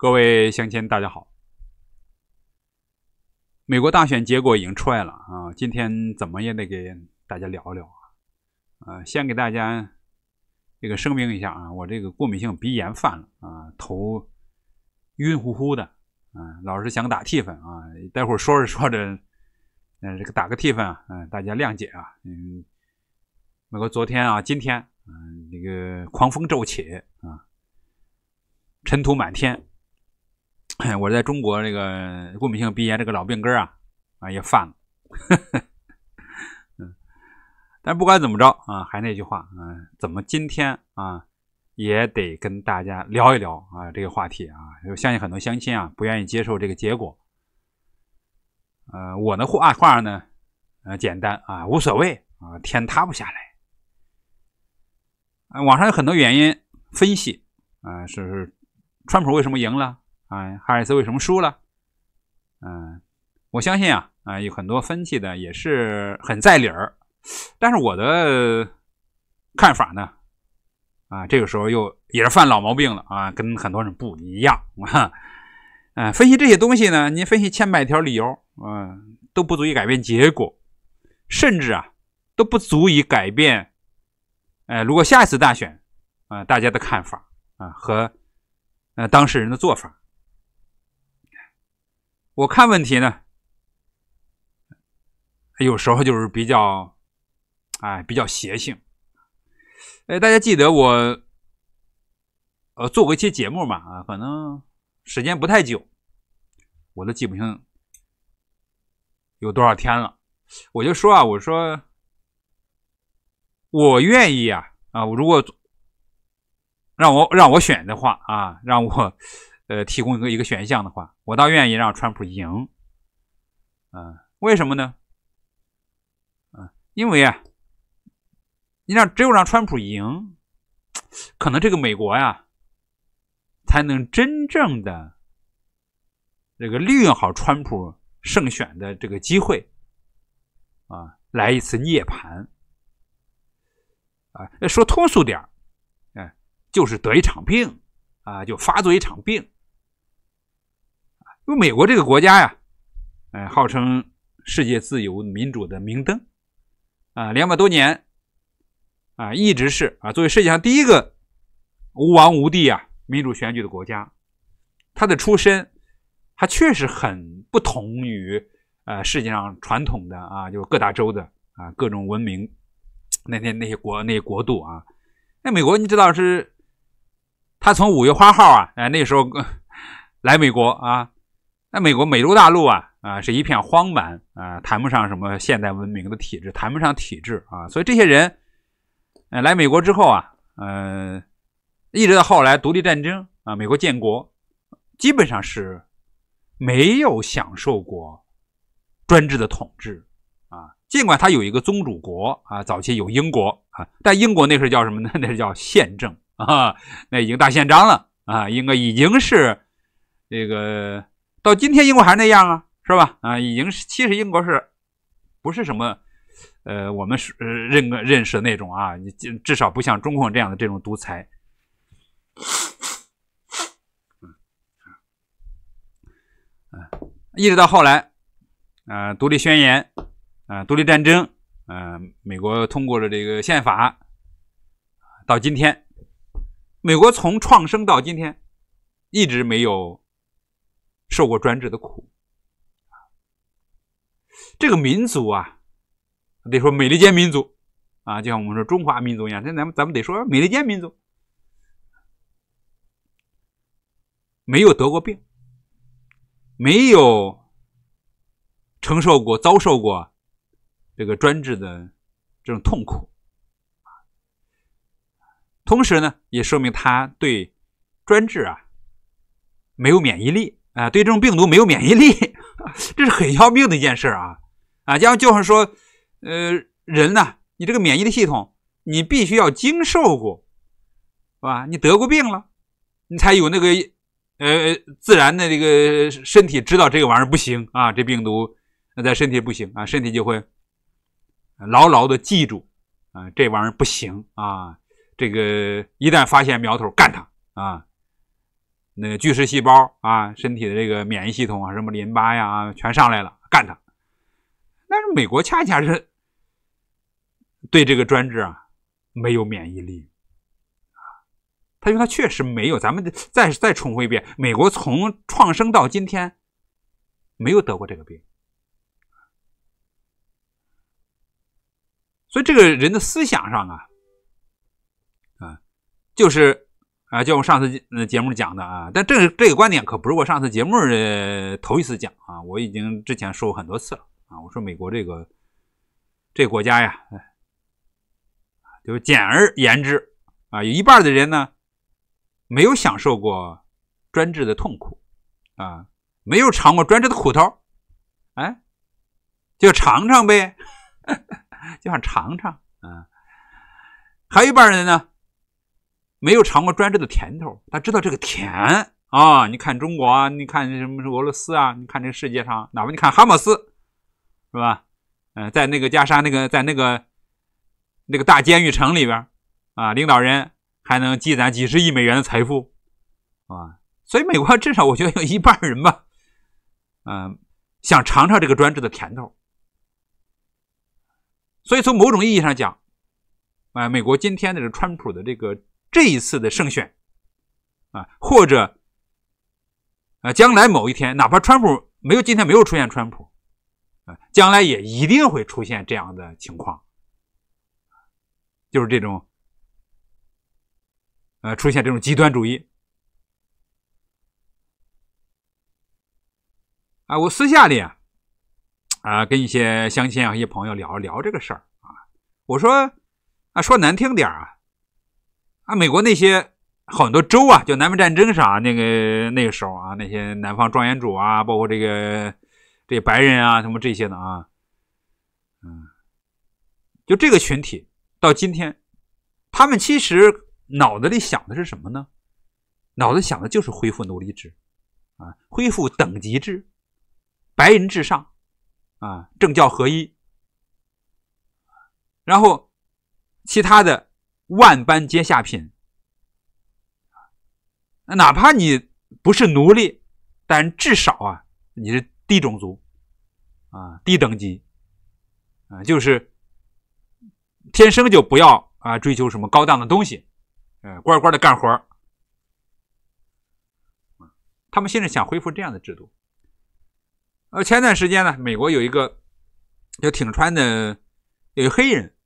各位乡亲，大家好！美国大选结果已经出来了啊，今天怎么也得给大家聊一聊啊。呃，先给大家这个声明一下啊，我这个过敏性鼻炎犯了啊，头晕乎乎的啊，老是想打 T 粉啊，待会儿说着说着，嗯，这个打个 T 粉啊，嗯，大家谅解啊，嗯，那个昨天啊，今天嗯，那个狂风骤起啊，尘土满天。我在中国这个过敏性鼻炎这个老病根啊啊也犯了，嗯，但不管怎么着啊，还那句话，嗯，怎么今天啊也得跟大家聊一聊啊这个话题啊，相信很多乡亲啊不愿意接受这个结果，呃，我的话话呢，呃，简单啊，无所谓啊，天塌不下来，网上有很多原因分析，啊，是川普为什么赢了。啊，哈里斯为什么输了？嗯，我相信啊啊，有很多分析的也是很在理儿。但是我的看法呢，啊，这个时候又也是犯老毛病了啊，跟很多人不一样啊。嗯，分析这些东西呢，你分析千百条理由，嗯，都不足以改变结果，甚至啊，都不足以改变。哎，如果下一次大选，啊，大家的看法啊和呃当事人的做法。我看问题呢，有时候就是比较，哎，比较邪性。哎，大家记得我，呃，做过一期节目嘛？啊，反正时间不太久，我都记不清有多少天了。我就说啊，我说，我愿意啊，啊，如果让我让我选的话啊，让我呃提供一个一个选项的话。我倒愿意让川普赢，啊？为什么呢？啊，因为啊，你让只有让川普赢，可能这个美国呀，才能真正的这个利用好川普胜选的这个机会，啊，来一次涅槃，啊，说通俗点儿，哎，就是得一场病，啊，就发作一场病。为美国这个国家呀，呃，号称世界自由民主的明灯啊，两百多年啊，一直是啊，作为世界上第一个无王无帝啊民主选举的国家，它的出身，它确实很不同于呃世界上传统的啊，就是各大洲的啊各种文明那些那些国那些国度啊。那美国你知道是，他从五月花号啊，哎那时候 来美国啊。那美国美洲大陆啊啊是一片荒蛮啊，谈不上什么现代文明的体制，谈不上体制啊，所以这些人，呃，来美国之后啊，呃，一直到后来独立战争啊，美国建国，基本上是没有享受过专制的统治啊。尽管他有一个宗主国啊，早期有英国啊，但英国那是叫什么呢？那是叫宪政啊，那已经大宪章了啊，应该已经是这个。到今天，英国还是那样啊，是吧？啊，已经是其实英国是，不是什么，呃，我们是认认识那种啊，你至少不像中共这样的这种独裁。一直到后来，呃，独立宣言，呃，独立战争，呃，美国通过了这个宪法。到今天，美国从创生到今天，一直没有。受过专制的苦，这个民族啊，得说美利坚民族啊，就像我们说中华民族一样，那咱们咱们得说美利坚民族没有得过病，没有承受过、遭受过这个专制的这种痛苦，同时呢，也说明他对专制啊没有免疫力。啊，对这种病毒没有免疫力，这是很要命的一件事啊！啊，要就是说，呃，人呢，你这个免疫的系统，你必须要经受过，是吧？你得过病了，你才有那个，呃，自然的这个身体知道这个玩意儿不行啊，这病毒那身体不行啊，身体就会牢牢的记住，啊，这玩意儿不行啊，这个一旦发现苗头，干它啊！那个巨噬细胞啊，身体的这个免疫系统啊，什么淋巴呀，全上来了，干他！但是美国恰恰是对这个专制啊没有免疫力啊，他因为他确实没有，咱们再再重复一遍，美国从创生到今天没有得过这个病，所以这个人的思想上啊，啊，就是。啊，就我上次节目讲的啊，但这个这个观点可不是我上次节目的头一次讲啊，我已经之前说过很多次了啊。我说美国这个这个国家呀，就是简而言之啊，有一半的人呢没有享受过专制的痛苦啊，没有尝过专制的苦头，哎，就尝尝呗，就想尝尝啊。还有一半人呢？没有尝过专制的甜头，他知道这个甜啊！你看中国啊，你看什么是俄罗斯啊？你看这个世界上，哪怕你看哈马斯，是吧？嗯，在那个加沙，那个在那个那个大监狱城里边啊，领导人还能积攒几十亿美元的财富，啊。所以美国至少我觉得有一半人吧，嗯，想尝尝这个专制的甜头。所以从某种意义上讲，啊，美国今天的这川普的这个。这一次的胜选，啊，或者，啊，将来某一天，哪怕川普没有今天没有出现川普，啊，将来也一定会出现这样的情况，就是这种，呃，出现这种极端主义。啊，我私下里啊，啊，跟一些乡亲啊、一些朋友聊聊这个事儿啊，我说，啊，说难听点儿啊。啊，美国那些很多州啊，就南北战争上那个那个时候啊，那些南方庄园主啊，包括这个这些白人啊，什么这些的啊，嗯，就这个群体到今天，他们其实脑子里想的是什么呢？脑子想的就是恢复奴隶制，啊，恢复等级制，白人至上，啊，政教合一，然后其他的。万般皆下品，哪怕你不是奴隶，但至少啊，你是低种族，啊，低等级，啊，就是天生就不要啊追求什么高档的东西，哎，乖乖的干活他们现在想恢复这样的制度。呃，前段时间呢，美国有一个叫挺川的，有一个黑人。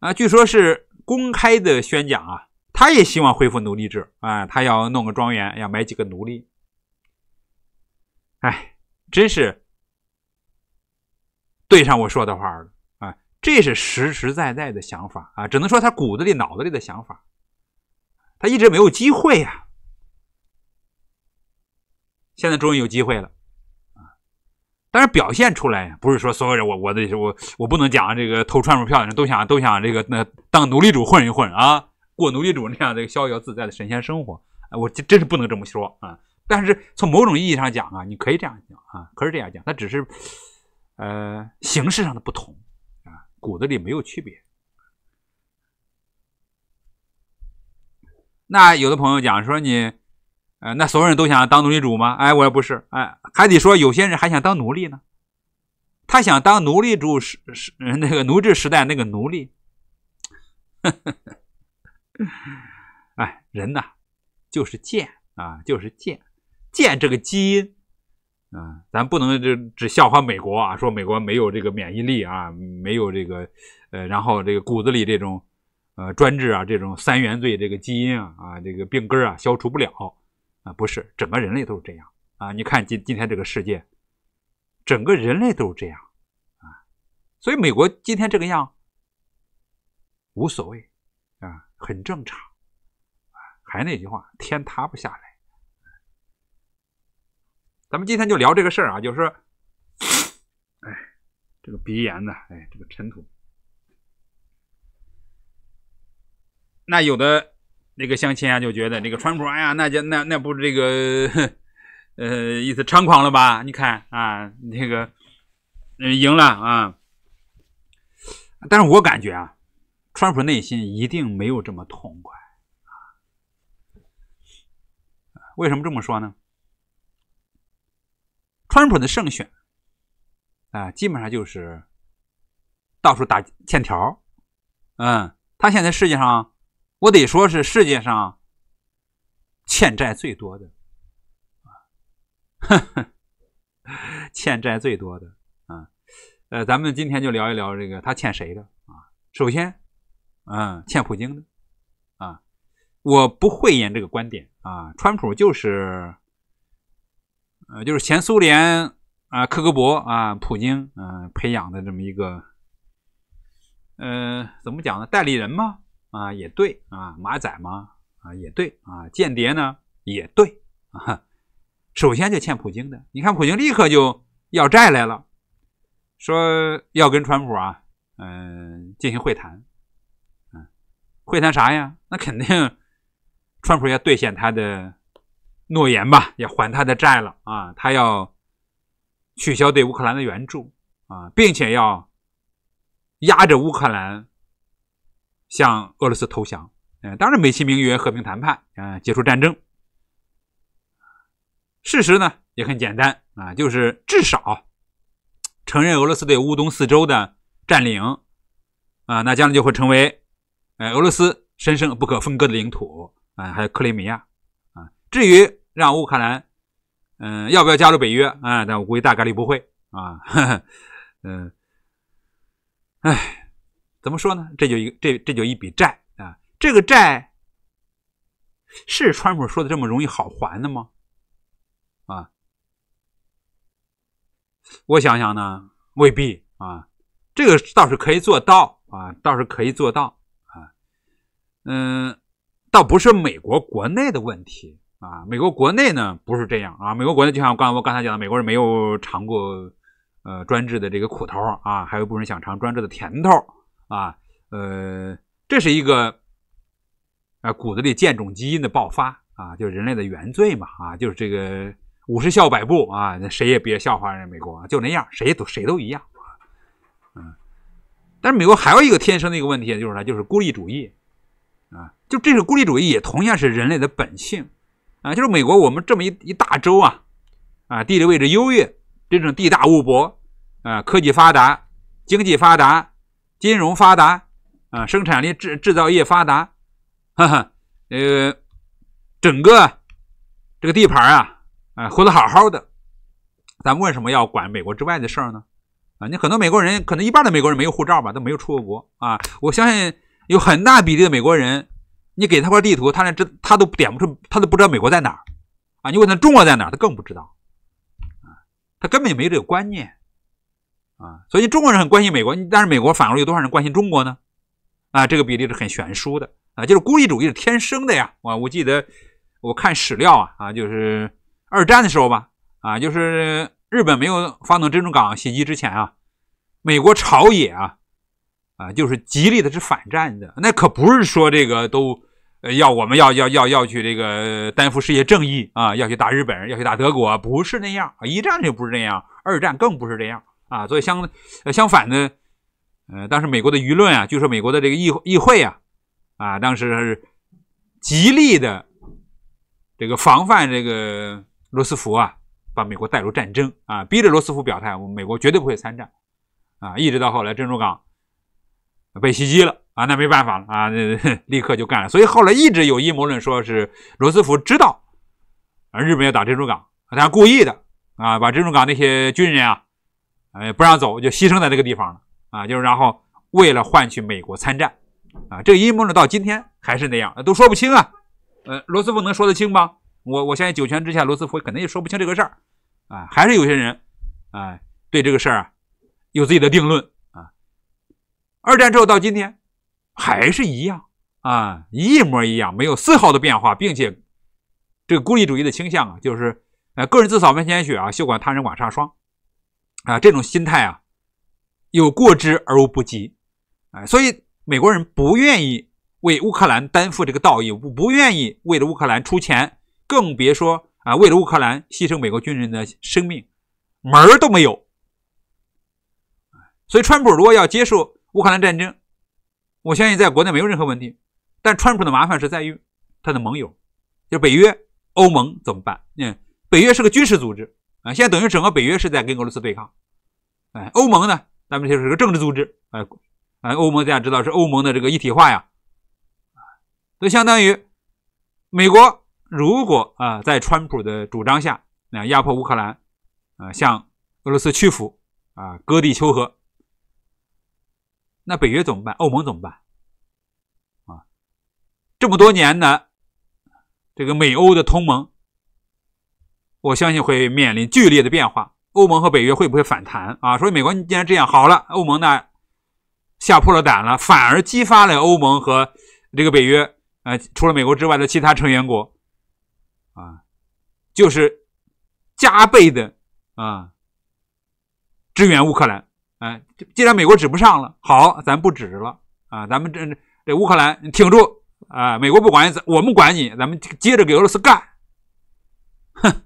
啊，据说是公开的宣讲啊，他也希望恢复奴隶制啊，他要弄个庄园，要买几个奴隶。哎，真是对上我说的话了啊，这是实实在在的想法啊，只能说他骨子里、脑子里的想法，他一直没有机会呀，现在终于有机会了。但是表现出来不是说所有人，我我的我我不能讲这个投串主票的人都想都想这个那当奴隶主混一混啊，过奴隶主那样的逍遥自在的神仙生活，我真是不能这么说啊。但是从某种意义上讲啊，你可以这样讲啊，可以这样讲，它只是呃形式上的不同啊，骨子里没有区别。那有的朋友讲说你啊，那所有人都想当奴隶主吗？哎，我也不是。哎，还得说有些人还想当奴隶呢。他想当奴隶主是是那个奴隶时代那个奴隶。呵 呵哎，人呐，就是贱啊，就是贱贱这个基因啊，咱不能就只笑话美国啊，说美国没有这个免疫力啊，没有这个呃，然后这个骨子里这种呃专制啊，这种三元罪这个基因啊啊这个病根啊消除不了。啊，不是，整个人类都是这样啊！你看今今天这个世界，整个人类都是这样啊，所以美国今天这个样无所谓啊，很正常啊。还那句话，天塌不下来。咱们今天就聊这个事儿啊，就是说，哎，这个鼻炎呢，哎，这个尘土，那有的。那个相亲啊，就觉得那个川普，哎呀，那就那那不是这个呃意思猖狂了吧？你看啊，那个嗯赢了啊，但是我感觉啊，川普内心一定没有这么痛快啊。为什么这么说呢？川普的胜选啊，基本上就是到处打欠条嗯，他现在世界上。我得说，是世界上欠债最多的，啊，欠债最多的啊，呃，咱们今天就聊一聊这个他欠谁的啊。首先，嗯，欠普京的，啊，我不讳言这个观点啊。川普就是，呃，就是前苏联啊，克格勃啊，普京嗯培养的这么一个，呃，怎么讲呢？代理人吗？啊，也对啊，马仔嘛，啊，也对啊，间谍呢，也对啊。首先就欠普京的，你看，普京立刻就要债来了，说要跟川普啊，嗯，进行会谈，嗯，会谈啥呀？那肯定，川普要兑现他的诺言吧，要还他的债了啊，他要取消对乌克兰的援助啊，并且要压着乌克兰。向俄罗斯投降，嗯，当然美其名曰和平谈判，嗯，结束战争。事实呢也很简单啊，就是至少承认俄罗斯对乌东四州的占领，啊，那将来就会成为，呃，俄罗斯神圣不可分割的领土，啊，还有克里米亚，啊，至于让乌克兰，嗯，要不要加入北约，啊，但我估计大概率不会，啊，嗯，哎。怎么说呢？这就一这这就一笔债啊！这个债是川普说的这么容易好还的吗？啊，我想想呢，未必啊。这个倒是可以做到啊，倒是可以做到啊。嗯，倒不是美国国内的问题啊。美国国内呢不是这样啊。美国国内就像我刚我刚才讲的，美国人没有尝过呃专制的这个苦头啊，还有一部分人想尝专制的甜头。啊，呃，这是一个啊骨子里贱种基因的爆发啊，就是人类的原罪嘛啊，就是这个五十笑百步啊，谁也别笑话人美国啊，就那样，谁都谁都一样，嗯。但是美国还有一个天生的一个问题就是啥，就是孤立主义啊，就这个孤立主义也同样是人类的本性啊，就是美国我们这么一一大洲啊啊，地理位置优越，这种地大物博啊，科技发达，经济发达，金融发达啊，生产力制制造业发达，哈哈，呃，整个这个地盘儿啊，啊活得好好的。咱们为什么要管美国之外的事儿呢？啊，你很多美国人可能一半的美国人没有护照吧，都没有出过国啊。我相信有很大比例的美国人，你给他块地图，他连这他都点不出，他都不知道美国在哪儿啊。你问他中国在哪儿，他更不知道，啊，他根本就没这个观念。啊，所以中国人很关心美国，但是美国反而有多少人关心中国呢？啊，这个比例是很悬殊的啊，就是孤立主义是天生的呀。啊，我记得我看史料啊，啊，就是二战的时候吧，啊，就是日本没有发动珍珠港袭击之前啊，美国朝野啊，啊，就是极力的是反战的，那可不是说这个都，呃，要我们要要要要去这个担负世界正义啊，要去打日本人，要去打德国，不是那样。一战就不是这样，二战更不是这样。啊，所以相相反呢，呃，当时美国的舆论啊，据说美国的这个议议会啊，啊，当时是极力的这个防范这个罗斯福啊，把美国带入战争啊，逼着罗斯福表态，我们美国绝对不会参战啊，一直到后来珍珠港被袭击了啊，那没办法了啊，立刻就干了。所以后来一直有阴谋论，说是罗斯福知道啊日本要打珍珠港，他故意的啊，把珍珠港那些军人啊。哎，不让走就牺牲在这个地方了啊！就是然后为了换取美国参战，啊，这个阴谋论到今天还是那样，都说不清啊。呃，罗斯福能说得清吗？我我相信九泉之下罗斯福肯定也说不清这个事儿啊。还是有些人，啊对这个事儿啊有自己的定论啊。二战之后到今天还是一样啊，一模一样，没有丝毫的变化，并且这个孤立主义的倾向啊，就是呃个人自扫门前雪啊，休管他人瓦上霜。啊，这种心态啊，有过之而无不及，啊，所以美国人不愿意为乌克兰担负这个道义，不不愿意为了乌克兰出钱，更别说啊，为了乌克兰牺牲美国军人的生命，门儿都没有。所以川普如果要接受乌克兰战争，我相信在国内没有任何问题，但川普的麻烦是在于他的盟友，就北约、欧盟怎么办？嗯，北约是个军事组织。啊，现在等于整个北约是在跟俄罗斯对抗，哎，欧盟呢，咱们就是个政治组织，哎，哎，欧盟大家知道是欧盟的这个一体化呀，啊，都相当于美国如果啊在川普的主张下，那压迫乌克兰，呃，向俄罗斯屈服，啊，割地求和，那北约怎么办？欧盟怎么办？啊，这么多年呢，这个美欧的同盟。我相信会面临剧烈的变化。欧盟和北约会不会反弹啊？所以美国你既然这样好了，欧盟呢吓破了胆了，反而激发了欧盟和这个北约，呃，除了美国之外的其他成员国啊，就是加倍的啊支援乌克兰。啊，既然美国指不上了，好，咱不指了啊，咱们这这乌克兰挺住啊！美国不管我们管你，咱们接着给俄罗斯干，哼。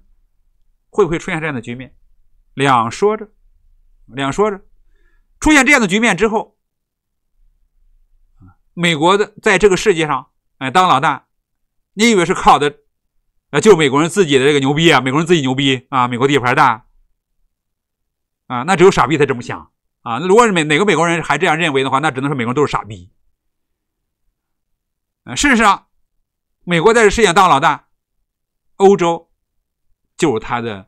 会不会出现这样的局面？两说着，两说着，出现这样的局面之后，美国的在这个世界上，哎，当老大，你以为是靠的，啊，就美国人自己的这个牛逼啊，美国人自己牛逼啊，美国地盘大，啊，那只有傻逼才这么想啊！那如果是美哪个美国人还这样认为的话，那只能说美国人都是傻逼。啊，事实上，美国在这世界上当老大，欧洲。就是他的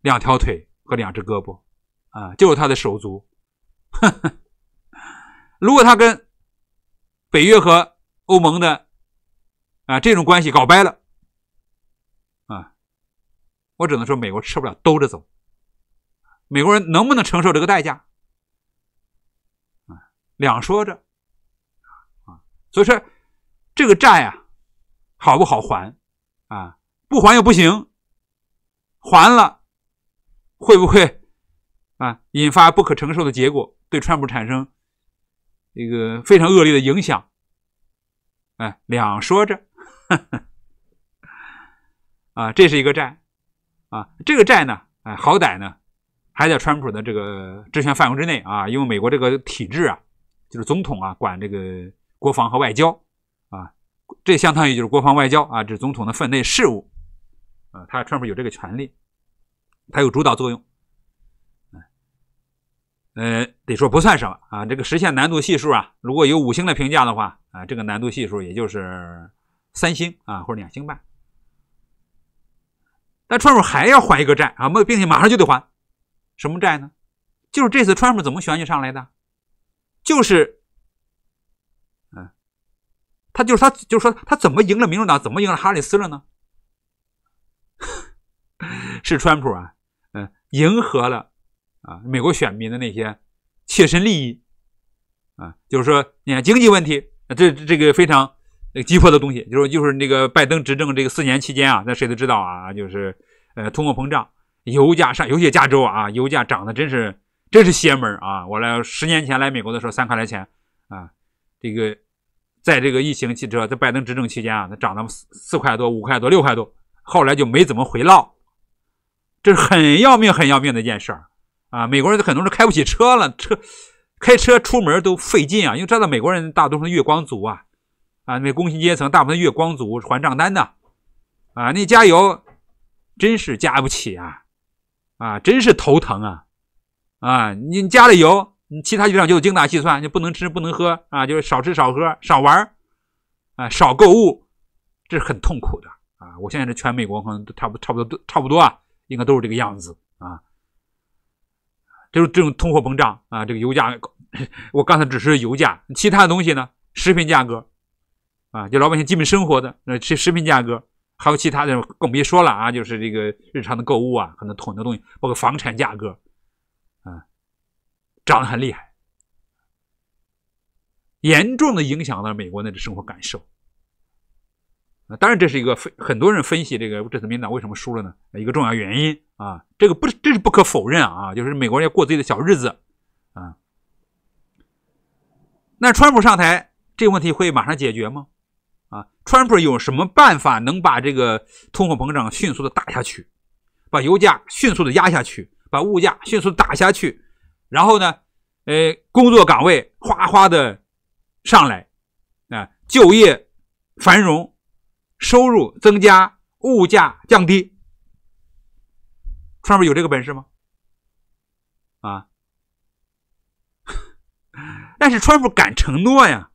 两条腿和两只胳膊，啊，就是他的手足。如果他跟北约和欧盟的啊这种关系搞掰了，啊，我只能说美国吃不了兜着走。美国人能不能承受这个代价？啊，两说着，啊，所以说这个债呀，好不好还？啊，不还又不行。还了，会不会 啊引发不可承受的结果，对川普产生一个非常恶劣的影响？哎，两说着，啊，这是一个债啊，这个债呢，哎，好歹呢还在川普的这个职权范围之内啊，因为美国这个体制啊，就是总统啊管这个国防和外交啊，这相当于就是国防外交啊，这是总统的分内事务。啊，他 Trump 有这个权利，他有主导作用，嗯，呃，得说不算什么啊，这个实现难度系数啊，如果有五星的评价的话啊，这个难度系数也就是三星啊或者两星半。但川普还要还一个债啊，没有，并且马上就得还，什么债呢？就是这次川普怎么选举上来的？就是，嗯，他就是他，就是说他怎么赢了民主党，怎么赢了哈里斯了呢？是川普啊，嗯，迎合了啊美国选民的那些切身利益啊，就是说，你看经济问题，这这个非常急迫的东西，就是就是那个拜登执政这个四年期间啊，那谁都知道啊，就是呃，通货膨胀，油价上，尤其加州啊，油价涨得真是真是邪门啊！我来十年前来美国的时候三块来钱啊，这个在这个一行汽车在拜登执政期间啊，它涨了四四块多、五块多、六块多，后来就没怎么回落。这是很要命、很要命的一件事儿，啊，美国人很多人开不起车了，车开车出门都费劲啊，因为知道美国人大多数是月光族啊，啊，那工薪阶层大部分月光族还账单呢，啊，你加油真是加不起啊，啊，真是头疼啊，啊，你加了油，你其他地方就精打细算，你不能吃不能喝啊，就是少吃少喝少玩啊，少购物，这是很痛苦的啊，我现在是全美国可能都差不差不多都差不多啊。应该都是这个样子啊，这种这种通货膨胀啊，这个油价，我刚才只是油价，其他的东西呢，食品价格，啊，就老百姓基本生活的那食食品价格，还有其他的，更别说了啊，就是这个日常的购物啊，可能囤的东西，包括房产价格，啊，涨得很厉害，严重的影响了美国人的生活感受。啊，当然这是一个非很多人分析这个这次民党为什么输了呢？一个重要原因啊，这个不这是不可否认啊，就是美国人要过自己的小日子，啊。那川普上台这个问题会马上解决吗？啊，川普有什么办法能把这个通货膨胀迅速的打下去，把油价迅速的压下去，把物价迅速打下去，然后呢，呃，工作岗位哗哗的上来，啊，就业繁荣。收入增加，物价降低，川普有这个本事吗？啊？但是川普敢承诺呀，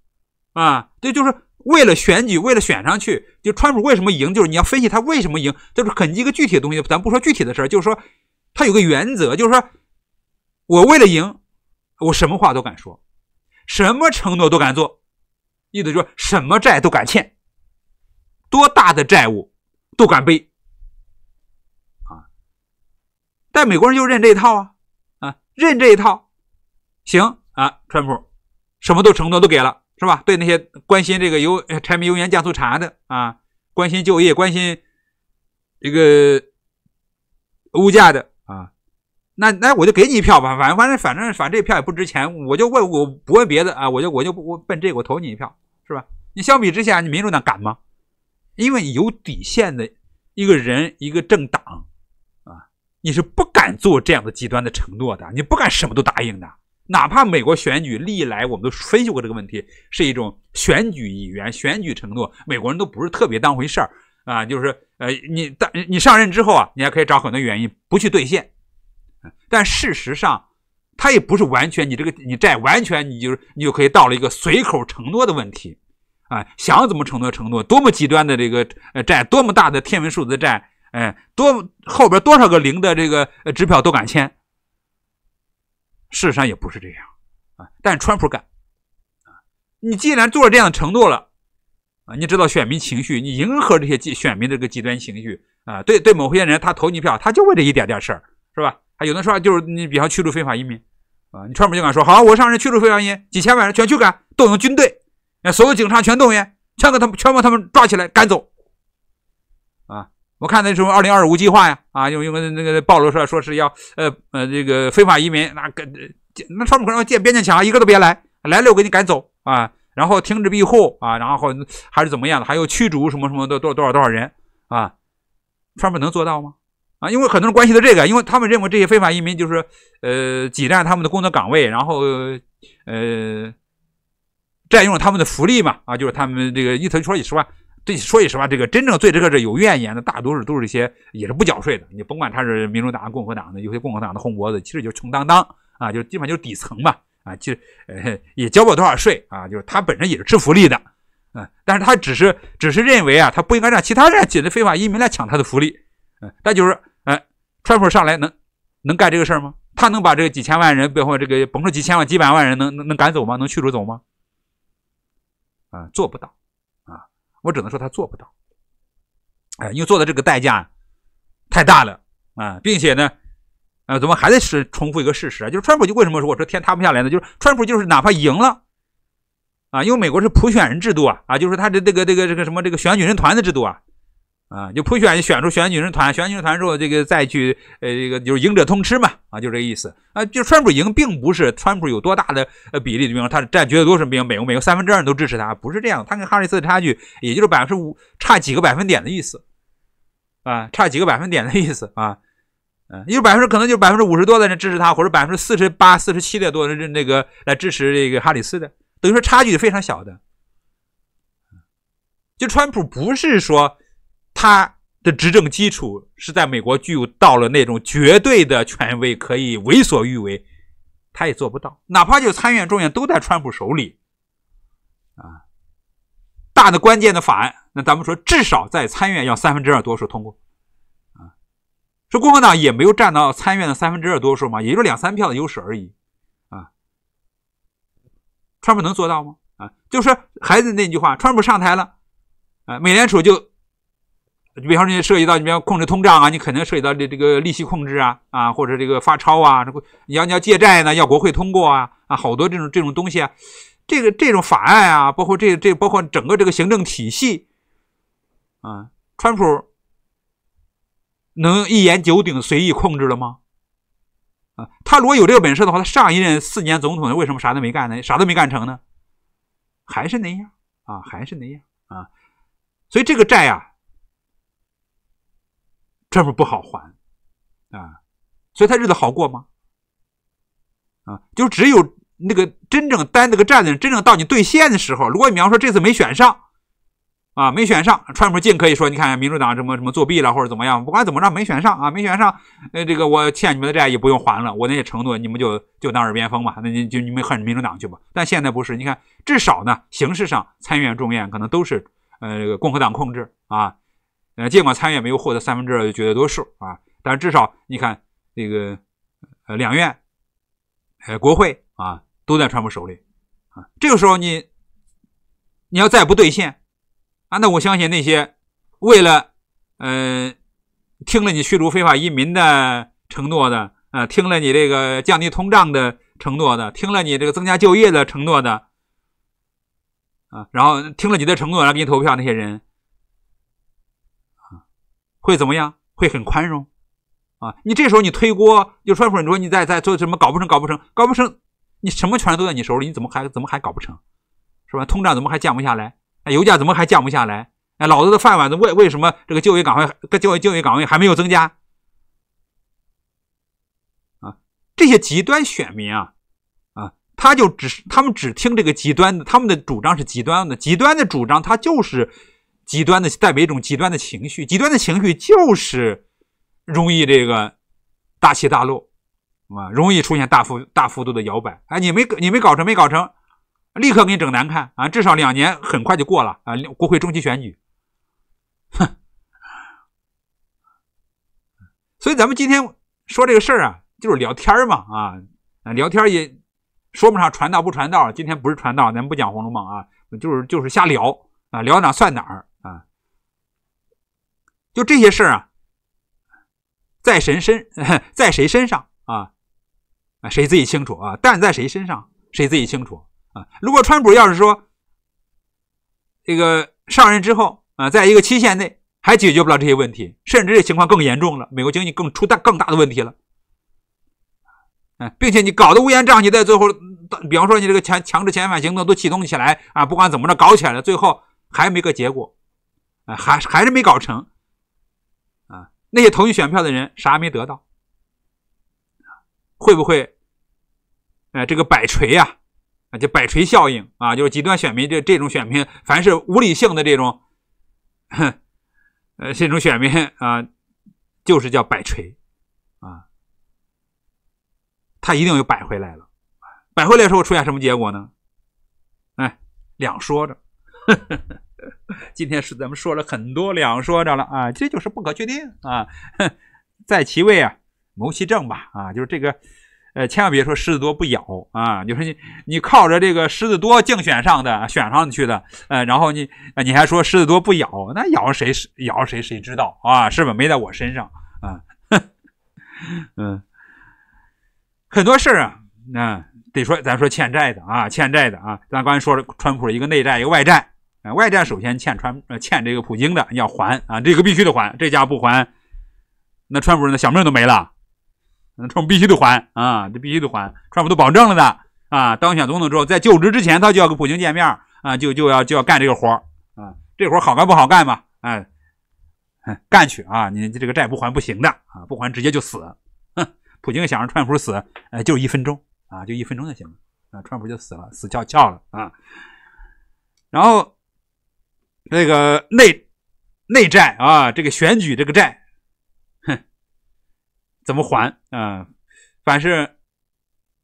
啊，这就是为了选举，为了选上去。就川普为什么赢，就是你要分析他为什么赢，就是很一个具体的东西。咱不说具体的事儿，就是说他有个原则，就是说，我为了赢，我什么话都敢说，什么承诺都敢做，意思就是什么债都敢欠。多大的债务都敢背啊！但美国人就认这一套啊啊，认这一套行啊。川普什么都承诺都给了是吧？对那些关心这个油柴米油盐酱醋茶的啊，关心就业、关心这个物价的啊，那那我就给你一票吧。反正反正反正反正这票也不值钱，我就问我不问别的啊，我就我就我奔这个我投你一票是吧？你相比之下，你民主党敢吗？因为有底线的一个人、一个政党，啊，你是不敢做这样的极端的承诺的，你不敢什么都答应的。哪怕美国选举历来我们都分析过这个问题，是一种选举语言、选举承诺，美国人都不是特别当回事儿啊。就是呃，你但你上任之后啊，你还可以找很多原因不去兑现。但事实上，他也不是完全你这个你债完全你就是你就可以到了一个随口承诺的问题。啊，想怎么承诺承诺，多么极端的这个呃债，多么大的天文数字债，哎，多后边多少个零的这个支票都敢签。事实上也不是这样啊，但川普敢啊。你既然做了这样的承诺了啊，你知道选民情绪，你迎合这些极选民的这个极端情绪啊，对对，某些人他投你票，他就为这一点点事儿，是吧？还有的时候就是你，比方驱逐非法移民啊，你川普就敢说，好，我上任驱逐非法移民，几千万人全驱赶，动用军队。那所有警察全动员，全给他们全把他们抓起来赶走，啊！我看那时候二零二五计划呀，啊，用用那个暴露出来，说是要呃呃这个非法移民，那跟那川普可能建边境墙，一个都别来，来了我给你赶走啊！然后停止庇护啊！然后还是怎么样的，还有驱逐什么什么的多多少多少人啊？川普能做到吗？啊，因为很多人关心的这个，因为他们认为这些非法移民就是呃挤占他们的工作岗位，然后呃。占用他们的福利嘛啊，就是他们这个一层说几十万，这说几十万这个真正对这个有怨言的，大多数都是一些也是不缴税的。你甭管他是民主党、共和党的，有些共和党的红脖子，其实就是穷当当啊，就基本上就是底层嘛啊，其实 也交不了多少税啊，就是他本身也是吃福利的啊，但是他只是只是认为啊，他不应该让其他人，就是非法移民来抢他的福利，嗯，那就是嗯，川普上来能能干这个事儿吗？他能把这个几千万人背后这个甭说几千万几百万人能能能赶走吗？能驱逐走吗？啊，做不到，啊，我只能说他做不到，啊，因为做的这个代价太大了，啊，并且呢，啊，怎么还得是重复一个事实啊？就是川普就为什么说我说天塌不下来呢？就是川普就是哪怕赢了，啊，因为美国是普选人制度啊，啊，就是他的这个这个这个什么这个选举人团的制度啊。啊，就普选选出选举人团，选举人团之后，这个再去，呃，这个就是赢者通吃嘛，啊，就这个意思，啊，就川普赢，并不是川普有多大的呃比例的赢，他占绝对多数的赢，美国美国三分之二人都支持他，不是这样，他跟哈里斯的差距也就是百分之五差几个百分点的意思，啊，差几个百分点的意思，啊，嗯，有百分之可能就百分之五十多的人支持他，或者百分之四十八、四十七的多的人这个来支持这个哈里斯的，等于说差距非常小的，就川普不是说。他的执政基础是在美国具有到了那种绝对的权威，可以为所欲为，他也做不到。哪怕就参院、众院都在川普手里，啊，大的关键的法案，那咱们说至少在参院要三分之二多数通过，啊，说共和党也没有占到参院的三分之二多数嘛，也就两三票的优势而已，啊，川普能做到吗？啊，就是还是那句话，川普上台了，啊，美联储就。你比方说涉及到你比方控制通胀啊，你肯定涉及到这这个利息控制啊，啊或者这个发钞啊，这你要你要借债呢，要国会通过啊，啊好多这种这种东西啊，这个这种法案啊，包括这这包括整个这个行政体系，啊，川普能一言九鼎随意控制了吗？啊，他如果有这个本事的话，他上一任四年总统为什么啥都没干呢？啥都没干成呢？还是那样啊？还是那样啊？所以这个债啊。这么不好还，啊，所以他日子好过吗？啊，就只有那个真正担那个债的人，真正到你兑现的时候，如果你比方说这次没选上，啊，没选上，川普尽可以说，你看民主党什么什么作弊了或者怎么样，不管怎么着没选上啊，没选上，呃，这个我欠你们的债也不用还了，我那些承诺你们就就当耳边风吧，那你就你们恨民主党去吧。但现在不是，你看至少呢，形式上参院众院可能都是呃这个共和党控制啊。呃，尽管参院没有获得三分之二绝对多数啊，但是至少你看这个，呃，两院，呃，国会啊，都在川普手里啊。这个时候你，你要再不兑现啊，那我相信那些为了呃听了你驱逐非法移民的承诺的啊，听了你这个降低通胀的承诺的，听了你这个增加就业的承诺的啊，然后听了你的承诺来给你投票那些人。会怎么样？会很宽容，啊！你这时候你推锅，又说朗普，你说你在在做什么？搞不成，搞不成，搞不成，你什么权利都在你手里，你怎么还怎么还搞不成？是吧？通胀怎么还降不下来？哎，油价怎么还降不下来？哎，老子的饭碗为为什么这个就业岗位、就业就业岗位还没有增加？啊！这些极端选民啊，啊，他就只是他们只听这个极端的，他们的主张是极端的，极端的主张他就是。极端的代表一种极端的情绪，极端的情绪就是容易这个大起大落，啊，容易出现大幅大幅度的摇摆。哎，你没你没搞成没搞成，立刻给你整难看啊！至少两年很快就过了啊，国会中期选举。哼，所以咱们今天说这个事儿啊，就是聊天嘛啊，聊天也说不上传道不传道。今天不是传道，咱们不讲《红楼梦》啊，就是就是瞎聊啊，聊哪算哪儿。就这些事儿啊，在神身 在谁身上啊？啊，谁自己清楚啊？但在谁身上，谁自己清楚啊？如果川普要是说这个上任之后啊，在一个期限内还解决不了这些问题，甚至这情况更严重了，美国经济更出大更大的问题了。哎，并且你搞得乌烟瘴气，在最后，比方说你这个强强制遣返行动都启动起来啊，不管怎么着搞起来，了，最后还没个结果，啊，还还是没搞成。那些投你选票的人啥也没得到，会不会？哎，这个摆锤呀，啊，就摆锤效应啊，就是极端选民这这种选民，凡是无理性的这种，呃，这种选民啊，就是叫摆锤啊，他一定又摆回来了。摆回来时候出现什么结果呢？哎，两说着。呵 呵 今天是咱们说了很多两说着了啊，这就是不可确定啊，在其位啊谋其政吧啊，就是这个呃，千万别说狮子多不咬啊，就说你你靠着这个狮子多竞选上的选上去的呃，然后你你还说狮子多不咬，那咬谁咬谁谁知道啊，是吧？没在我身上啊，嗯，很多事儿啊，嗯，得说咱说欠债的啊，欠债的啊，咱刚才说了，川普一个内债一个外债。啊，外债首先欠川呃欠这个普京的要还啊，这个必须得还。这家不还，那川普那小命都没了。那川必须得还啊，这必须得还。川普都保证了的啊，当选总统之后，在就职之前，他就要跟普京见面啊，就就要就要干这个活啊。这活好干不好干吧？哎，干去啊！你这个债不还不行的啊，不还直接就死。哼，普京想让川普死，哎，就一分钟啊，就一分钟就行了啊，川普就死了，死翘翘了啊。然后。那个内内债啊，这个选举这个债，哼，怎么还啊？凡是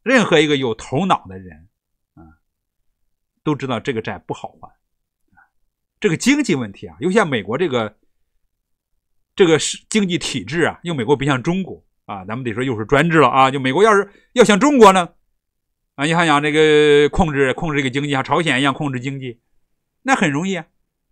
任何一个有头脑的人啊，都知道这个债不好还。这个经济问题啊，尤其美国这个这个是经济体制啊，又美国不像中国啊，咱们得说又是专制了啊。就美国要是要像中国呢，啊，你还想这个控制控制这个经济，像朝鲜一样控制经济，那很容易啊。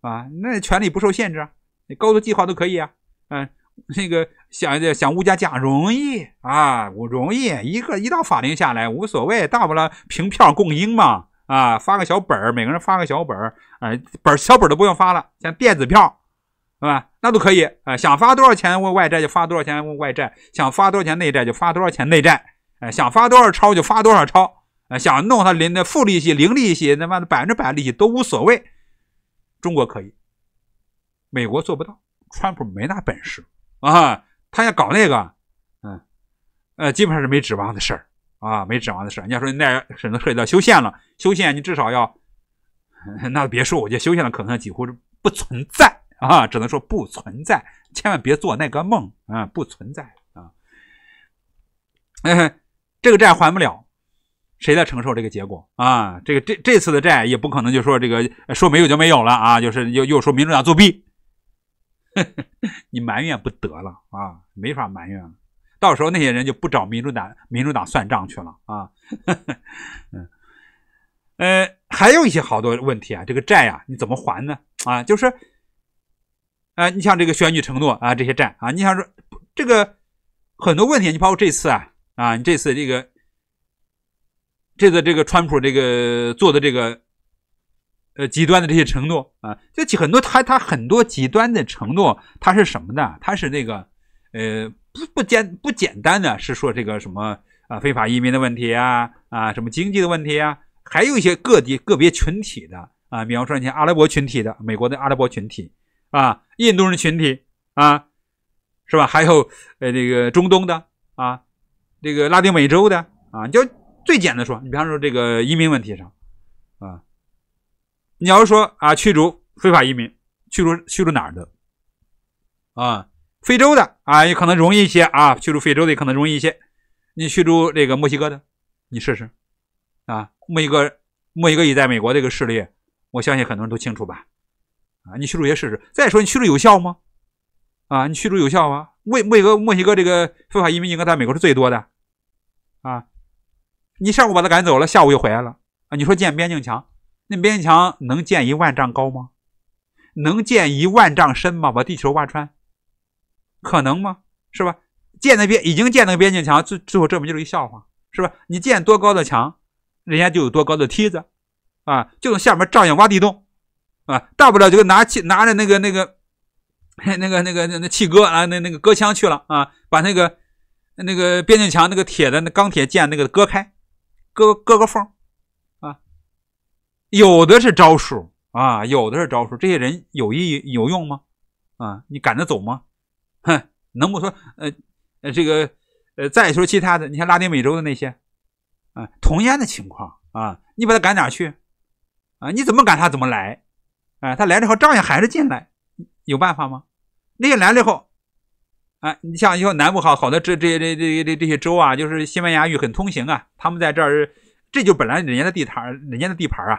啊，那权利不受限制，你高度计划都可以啊，嗯，那个想想物价降容易啊，我容易，一个一到法令下来无所谓，大不了凭票供应嘛，啊，发个小本儿，每个人发个小本儿，啊，本儿小本儿都不用发了，像电子票，是吧？那都可以，啊，想发多少钱问外债就发多少钱问外债，想发多少钱内债就发多少钱内债，哎，想发多少钞就发多少钞，啊，想弄他零的负利息、零利息，他妈的百分之百利息都无所谓。中国可以，美国做不到，川普没那本事啊！他要搞那个，嗯，呃，基本上是没指望的事儿啊，没指望的事儿。人家说那只能涉及到修宪了，修宪你至少要，那别说，我觉得修宪的可能性几乎是不存在啊，只能说不存在，千万别做那个梦啊，不存在啊，这个债还不了。谁来承受这个结果啊？这个这这次的债也不可能就说这个说没有就没有了啊，就是又又说民主党作弊，你埋怨不得了啊，没法埋怨了。到时候那些人就不找民主党民主党算账去了啊。嗯，呃，还有一些好多问题啊，这个债呀你怎么还呢？啊，就是，呃，你像这个选举承诺啊，这些债啊，你想说这个很多问题，你包括这次啊啊，你这次这个。这个这个川普这个做的这个呃极端的这些承诺啊，就很多他他很多极端的承诺，他是什么呢？他是那个呃不不简不简单的是说这个什么啊非法移民的问题啊啊什么经济的问题啊，还有一些各地个别群体的啊，比方说像阿拉伯群体的美国的阿拉伯群体啊，印度人群体啊，是吧？还有呃这个中东的啊，这个拉丁美洲的啊，就。最简单说，你比方说这个移民问题上，啊，你要是说啊驱逐非法移民，驱逐驱逐哪儿的，啊，非洲的啊，也可能容易一些啊，驱逐非洲的也可能容易一些。你驱逐这个墨西哥的，你试试，啊，墨西哥墨西哥也在美国这个势力，我相信很多人都清楚吧，啊，你驱逐也试试。再说你驱逐有效吗？啊，你驱逐有效吗？为墨西哥墨西哥这个非法移民应该在美国是最多的，啊。你上午把他赶走了，下午又回来了啊！你说建边境墙，那边境墙能建一万丈高吗？能建一万丈深吗？把地球挖穿，可能吗？是吧？建那边已经建那个边境墙，最最后证明就是一笑话，是吧？你建多高的墙，人家就有多高的梯子，啊，就从下面照样挖地洞，啊，大不了就拿气拿着那个那个那个那个那那气割啊，那那个割枪去了啊，把那个那个边境墙那个铁的那钢铁剑那个割开。割割个缝，啊，有的是招数啊，有的是招数。这些人有意义有用吗？啊，你赶着走吗？哼，能不说呃呃这个呃再说其他的？你像拉丁美洲的那些，啊，同样的情况啊，你把他赶哪去？啊，你怎么赶他怎么来？啊，他来了后照样还是进来，有办法吗？那些来了以后。啊，你像你说南部好好的这这这这这这些州啊，就是西班牙语很通行啊，他们在这儿，这就本来人家的地盘，人家的地盘啊，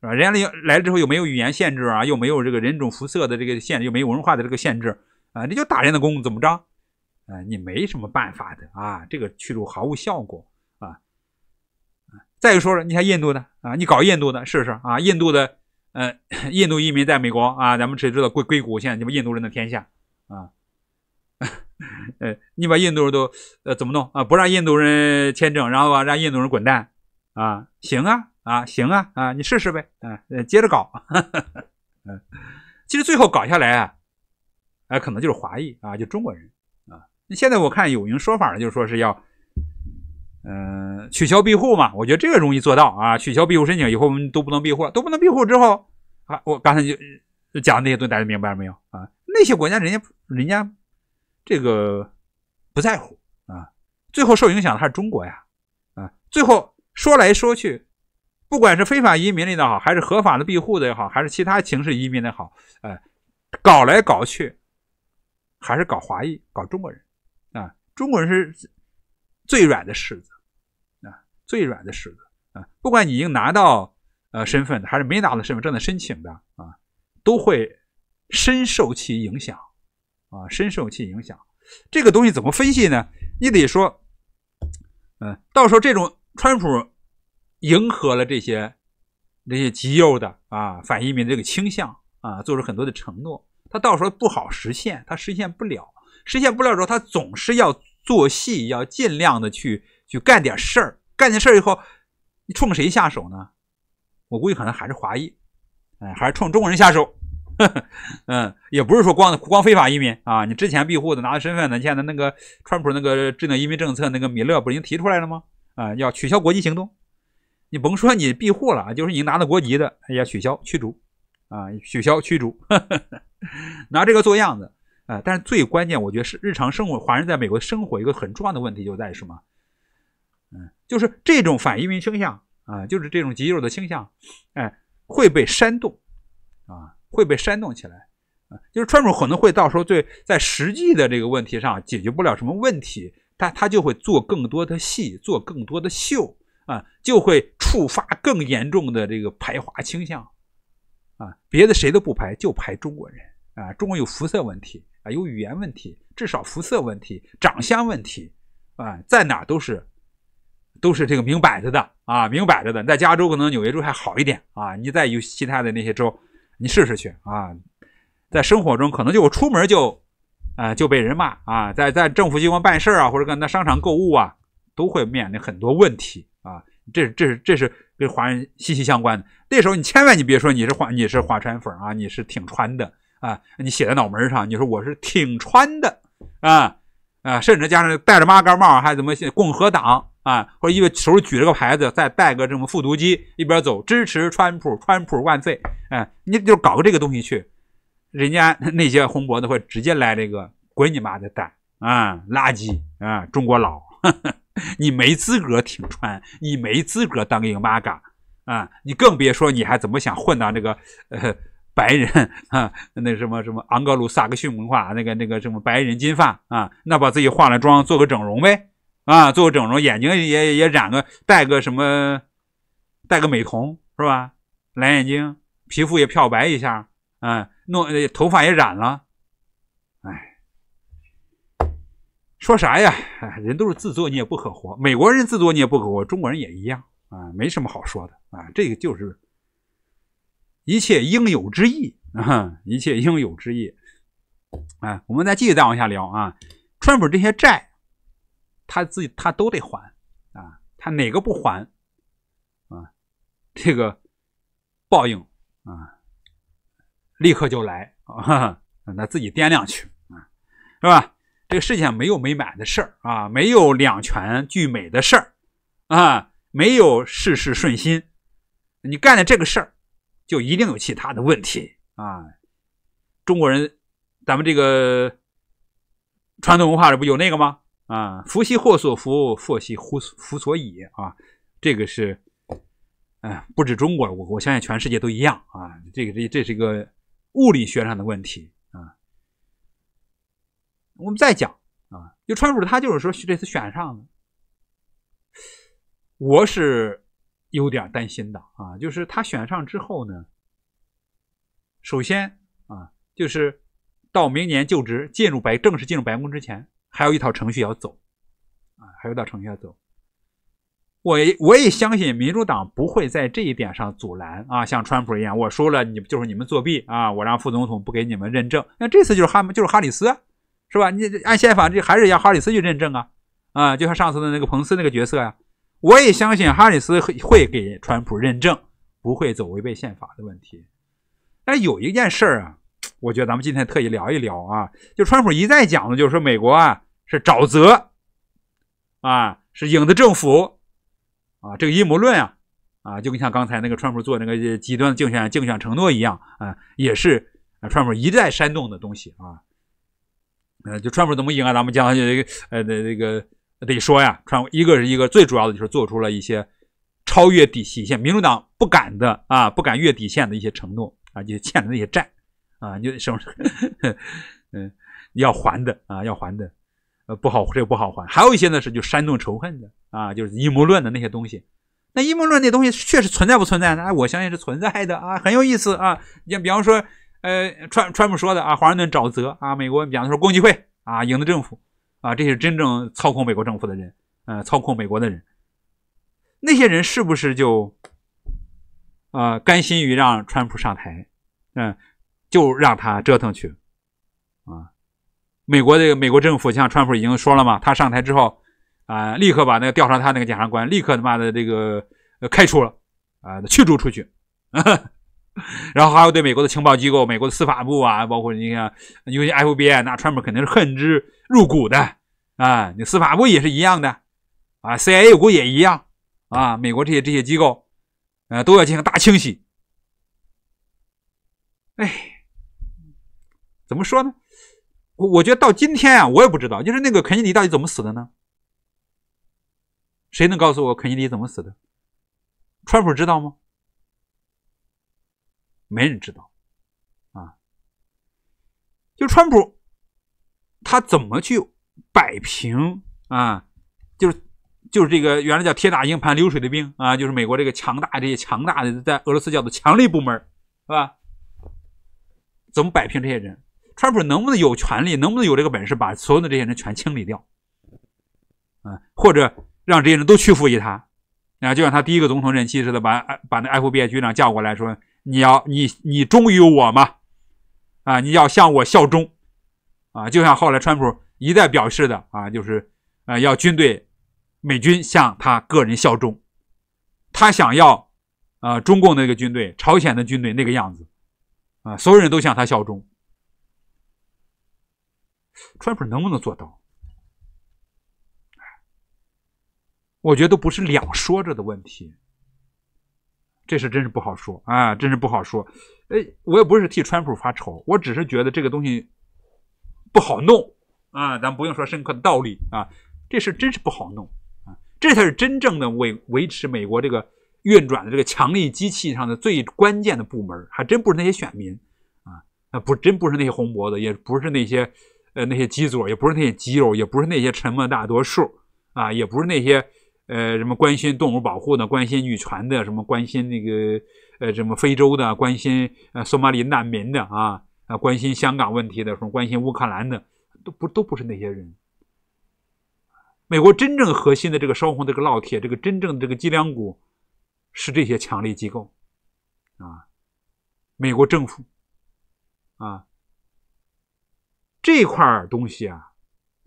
是吧？人家来来了之后又没有语言限制啊，又没有这个人种肤色的这个限，制，又没有文化的这个限制啊，你就打人的工怎么着？啊，你没什么办法的啊，这个驱逐毫无效果啊。再一说，你看印度的啊，你搞印度的试试啊？印度的呃，印度移民在美国啊，咱们谁知道硅硅谷现在什么印度人的天下啊？呃，你把印度都呃怎么弄啊？不让印度人签证，然后让印度人滚蛋啊？行啊，啊行啊，啊你试试呗，啊接着搞。嗯，其实最后搞下来啊，啊可能就是华裔啊，就中国人啊。现在我看有一种说法，就是说是要嗯取消庇护嘛，我觉得这个容易做到啊。取消庇护申请以后，我们都不能庇护，都不能庇护之后啊，我刚才就讲的那些东西，大家明白了没有啊？那些国家人家人家。这个不在乎啊，最后受影响的还是中国呀，啊，最后说来说去，不管是非法移民的好，还是合法的庇护的也好，还是其他形式移民的好，哎，搞来搞去，还是搞华裔，搞中国人，啊，中国人是最软的柿子，啊，最软的柿子，啊，不管你已经拿到呃身份的，还是没拿到身份证的申请的，啊，都会深受其影响。啊，深受其影响，这个东西怎么分析呢？你得说，嗯，到时候这种川普迎合了这些那些极右的啊反移民这个倾向啊，做出很多的承诺，他到时候不好实现，他实现不了，实现不了之后，他总是要做戏，要尽量的去去干点事儿，干点事儿以后，你冲谁下手呢？我估计可能还是华裔，哎，还是冲中国人下手。呵呵，嗯，也不是说光光非法移民啊，你之前庇护的拿的身份的，现在那个川普那个智能移民政策，那个米勒不已经提出来了吗？啊，要取消国际行动，你甭说你庇护了就是你拿的国籍的也取消驱逐啊，取消驱逐，拿这个做样子啊。但是最关键，我觉得是日常生活华人在美国生活一个很重要的问题就在什么？嗯，就是这种反移民倾向啊，就是这种极右的倾向，哎，会被煽动啊。会被煽动起来，啊，就是川普可能会到时候对在实际的这个问题上解决不了什么问题，他他就会做更多的戏，做更多的秀，啊，就会触发更严重的这个排华倾向，啊，别的谁都不排，就排中国人，啊，中国有肤色问题，啊，有语言问题，至少肤色问题、长相问题，啊，在哪都是，都是这个明摆着的，啊，明摆着的，在加州可能纽约州还好一点，啊，你在有其他的那些州。你试试去啊，在生活中可能就我出门就，啊就被人骂啊，在在政府机关办事啊，或者跟在商场购物啊，都会面临很多问题啊。这这是这是跟华人息息相关的。那时候你千万你别说你是华你是华川粉啊，你是挺川的啊，你写在脑门上，你说我是挺川的啊啊，甚至加上戴着马盖帽还怎么共和党。啊，或者一个手里举着个牌子，再带个这么复读机，一边走，支持川普，川普万岁！哎，你就搞个这个东西去，人家那些红脖子会直接来这个滚你妈的蛋啊，垃圾啊，中国佬，你没资格挺川，你没资格当一个妈嘎啊，你更别说你还怎么想混到那个呃白人啊，那什么什么昂格鲁萨克逊文化，那个那个什么白人金发啊，那把自己化了妆，做个整容呗。啊，做整容，眼睛也也染个戴个什么，戴个美瞳是吧？蓝眼睛，皮肤也漂白一下，啊，弄头发也染了，哎，说啥呀？人都是自作孽不可活，美国人自作孽不可活，中国人也一样啊，没什么好说的啊，这个就是一切应有之意啊，一切应有之意。啊。我们再继续再往下聊啊，川普这些债。他自己，他都得还啊！他哪个不还啊？这个报应啊，立刻就来啊！那自己掂量去啊，是吧？这个世界上没有美满的事儿啊，没有两全俱美的事儿啊，没有事事顺心。你干的这个事儿，就一定有其他的问题啊！中国人，咱们这个传统文化里不有那个吗？啊，福兮祸所伏，祸兮福福所倚啊，这个是，哎，不止中国，我我相信全世界都一样啊。这个这这是一个物理学上的问题啊。我们再讲啊，就川普他就是说这次选上，我是有点担心的啊。就是他选上之后呢，首先啊，就是到明年就职，进入白正式进入白宫之前。还有一套程序要走，啊，还有一套程序要走。我也我也相信民主党不会在这一点上阻拦啊，像川普一样，我输了，你就是你们作弊啊，我让副总统不给你们认证。那这次就是哈就是哈里斯，是吧？你按宪法，这还是要哈里斯去认证啊，啊，就像上次的那个彭斯那个角色呀。我也相信哈里斯会会给川普认证，不会走违背宪法的问题。但有一件事儿啊。我觉得咱们今天特意聊一聊啊，就川普一再讲的，就是说美国啊是沼泽，啊是影子政府，啊这个阴谋论啊，啊就跟像刚才那个川普做那个极端竞选竞选承诺一样啊，也是川普一再煽动的东西啊。嗯，就川普怎么赢啊？咱们讲就这个呃那那个得说呀，川一个是一个最主要的就是做出了一些超越底线、民主党不敢的啊不敢越底线的一些承诺啊，就欠的那些债。啊，你就什么？嗯，要还的啊，要还的，呃，不好，这个不好还。还有一些呢是就煽动仇恨的啊，就是阴谋论的那些东西。那阴谋论那东西确实存在不存在？哎，我相信是存在的啊，很有意思啊。你像比方说，呃，川川普说的啊，华盛顿沼泽啊，美国比方说共济会啊，赢的政府啊，这些真正操控美国政府的人，嗯，操控美国的人，那些人是不是就，呃，甘心于让川普上台？嗯。就让他折腾去，啊！美国这个美国政府，像川普已经说了嘛，他上台之后，啊，立刻把那个调查他那个检察官，立刻他妈的这个开除了，啊，驱逐出去。然后还有对美国的情报机构、美国的司法部啊，包括你看，尤其 FBI，那川普肯定是恨之入骨的，啊，你司法部也是一样的，啊，CIA 也一样，啊，美国这些这些机构，啊，都要进行大清洗，哎。怎么说呢？我我觉得到今天啊，我也不知道，就是那个肯尼迪到底怎么死的呢？谁能告诉我肯尼迪怎么死的？川普知道吗？没人知道啊。就川普，他怎么去摆平啊？就是就是这个原来叫铁打硬盘流水的兵啊，就是美国这个强大这些强大的在俄罗斯叫做强力部门是吧？怎么摆平这些人？川普能不能有权利，能不能有这个本事把所有的这些人全清理掉？嗯，或者让这些人都屈服于他？啊，就像他第一个总统任期似的，把把那 FBI 局长叫过来说：“你要你你忠于我吗？啊，你要向我效忠？啊，就像后来川普一再表示的啊，就是啊要军队美军向他个人效忠，他想要啊中共那个军队、朝鲜的军队那个样子，啊，所有人都向他效忠。”川普能不能做到？我觉得不是两说着的问题，这事真是不好说啊，真是不好说。哎，我也不是替川普发愁，我只是觉得这个东西不好弄啊。咱不用说深刻的道理啊，这事真是不好弄啊。这才是真正的维维持美国这个运转的这个强力机器上的最关键的部门，还真不是那些选民啊，那不真不是那些红脖子，也不是那些。呃，那些基座也不是那些基友，也不是那些沉默大多数啊，也不是那些呃什么关心动物保护的、关心女权的、什么关心那个呃什么非洲的、关心呃索马里难民的啊啊，关心香港问题的什么关心乌克兰的，都不都不是那些人。美国真正核心的这个烧红这个烙铁，这个真正的这个脊梁骨，是这些强力机构，啊，美国政府，啊。这块东西啊，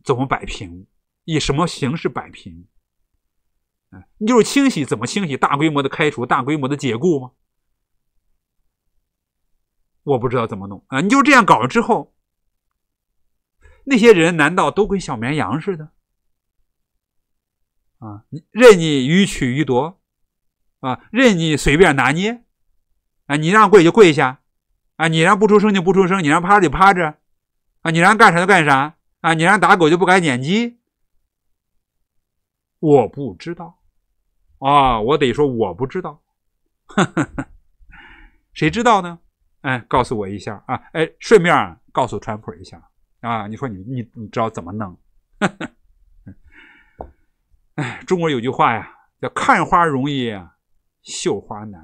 怎么摆平？以什么形式摆平？嗯，你就是清洗怎么清洗？大规模的开除，大规模的解雇吗？我不知道怎么弄啊！你就这样搞了之后，那些人难道都跟小绵羊似的？啊，任你予取予夺，啊，任你随便拿捏，啊，你让跪就跪下，啊，你让不出声就不出声，你让趴就趴着。啊，你让干啥就干啥啊！你让打狗就不该撵鸡，我不知道啊，我得说我不知道，谁知道呢？哎，告诉我一下啊！哎，顺便告诉川普一下啊！你说你你你知道怎么弄？哎，中国有句话呀，叫“看花容易绣花难”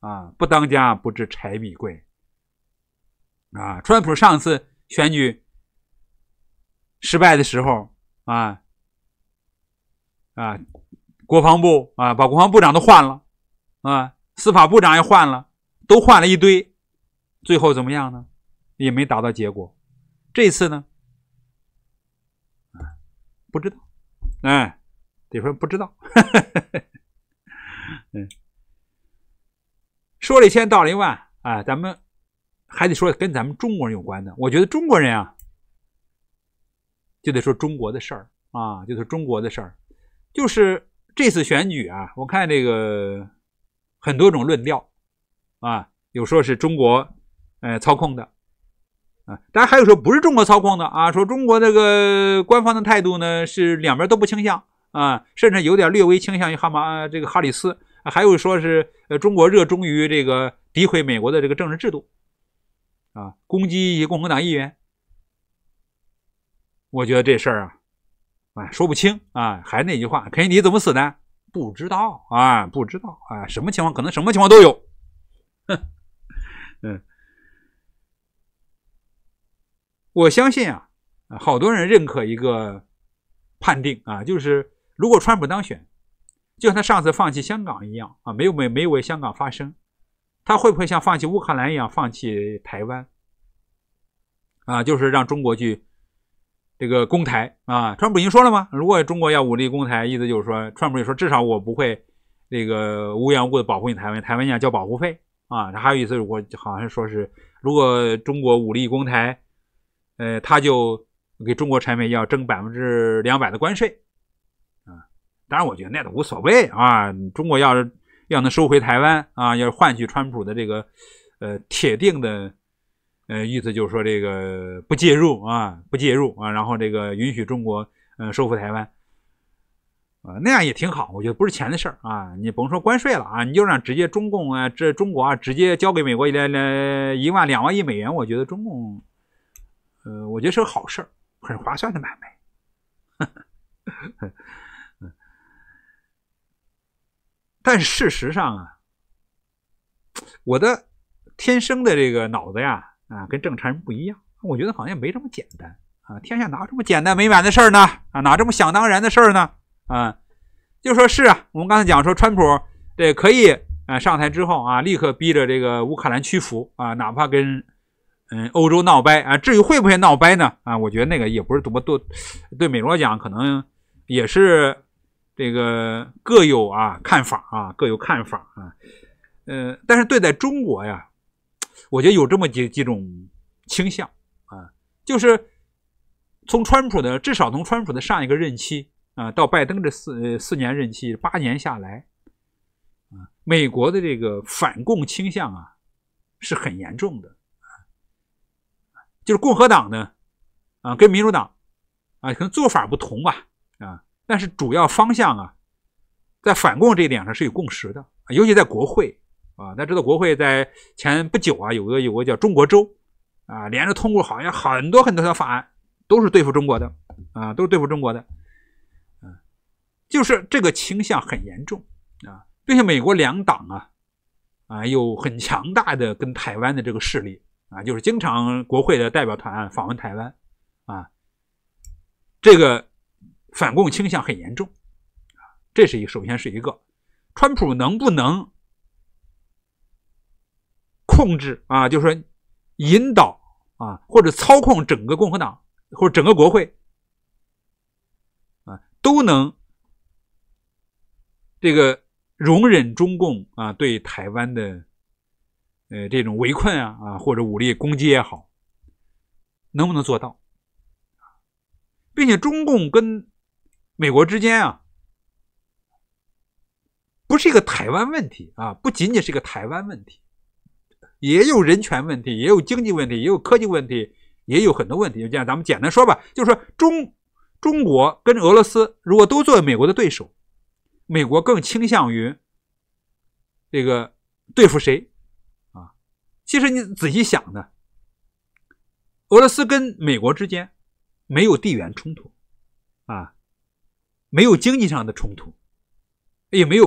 啊，不当家不知柴米贵啊。川普上次选举。失败的时候，啊啊，国防部啊，把国防部长都换了，啊，司法部长也换了，都换了一堆，最后怎么样呢？也没达到结果。这次呢，不知道，哎，得说不知道。嗯，说了一千道了一万，哎，咱们还得说跟咱们中国人有关的。我觉得中国人啊。就得说中国的事儿啊，就是中国的事儿，就是这次选举啊，我看这个很多种论调啊，有说是中国呃操控的啊，当然还有说不是中国操控的啊，说中国这个官方的态度呢是两边都不倾向啊，甚至有点略微倾向于哈马这个哈里斯，还有说是呃中国热衷于这个诋毁美国的这个政治制度啊，攻击一些共和党议员。我觉得这事儿啊，哎，说不清啊。还是那句话，肯尼迪怎么死的？不知道啊，不知道啊，什么情况？可能什么情况都有。嗯，我相信啊，好多人认可一个判定啊，就是如果川普当选，就像他上次放弃香港一样啊，没有没没有为香港发声，他会不会像放弃乌克兰一样放弃台湾？啊，就是让中国去。这个攻台啊，川普已经说了吗？如果中国要武力攻台，意思就是说，川普也说，至少我不会那个无缘无故的保护你台湾，台湾要交保护费啊。还有一次，我好像说是，如果中国武力攻台，呃，他就给中国产品要征百分之两百的关税。啊。当然我觉得那都无所谓啊。中国要是要能收回台湾啊，要换取川普的这个，呃，铁定的。呃，意思就是说，这个不介入啊，不介入啊，然后这个允许中国呃收复台湾啊，那样也挺好。我觉得不是钱的事儿啊，你甭说关税了啊，你就让直接中共啊，这中国啊，直接交给美国来来一万两万亿美元，我觉得中共，呃，我觉得是个好事儿，很划算的买卖。但事实上啊，我的天生的这个脑子呀。啊，跟正常人不一样，我觉得好像没这么简单啊！天下哪有这么简单美满的事儿呢？啊，哪这么想当然的事儿呢？啊，就说是啊，我们刚才讲说，川普对可以啊，上台之后啊，立刻逼着这个乌克兰屈服啊，哪怕跟嗯欧洲闹掰啊，至于会不会闹掰呢？啊，我觉得那个也不是多么多，对美国讲可能也是这个各有啊看法啊，各有看法啊，呃，但是对待中国呀。我觉得有这么几几种倾向啊，就是从川普的，至少从川普的上一个任期啊，到拜登这四四年任期八年下来，啊，美国的这个反共倾向啊是很严重的，就是共和党呢啊跟民主党啊可能做法不同吧啊，但是主要方向啊在反共这一点上是有共识的，尤其在国会。啊，大家知道国会在前不久啊，有个有个叫中国州，啊，连着通过好像很多很多条法案，都是对付中国的，啊，都是对付中国的，嗯，就是这个倾向很严重啊，并且美国两党啊，啊，有很强大的跟台湾的这个势力啊，就是经常国会的代表团访问台湾，啊，这个反共倾向很严重，啊，这是一首先是一个，川普能不能？控制啊，就是说引导啊，或者操控整个共和党或者整个国会啊，都能这个容忍中共啊对台湾的呃这种围困啊啊或者武力攻击也好，能不能做到？并且中共跟美国之间啊，不是一个台湾问题啊，不仅仅是一个台湾问题。也有人权问题，也有经济问题，也有科技问题，也有很多问题。就样，咱们简单说吧，就是说中中国跟俄罗斯如果都作为美国的对手，美国更倾向于这个对付谁啊？其实你仔细想呢，俄罗斯跟美国之间没有地缘冲突啊，没有经济上的冲突，也没有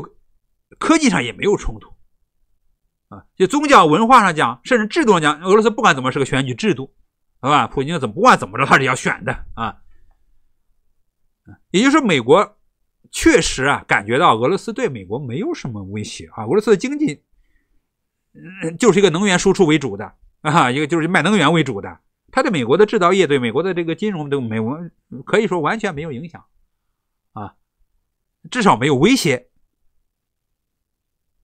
科技上也没有冲突。啊，就宗教文化上讲，甚至制度上讲，俄罗斯不管怎么是个选举制度，好吧？普京怎么不管怎么着他是要选的啊，也就是说，美国确实啊感觉到俄罗斯对美国没有什么威胁啊，俄罗斯的经济，嗯，就是一个能源输出为主的啊，一个就是卖能源为主的，它对美国的制造业，对美国的这个金融，对没完，可以说完全没有影响啊，至少没有威胁，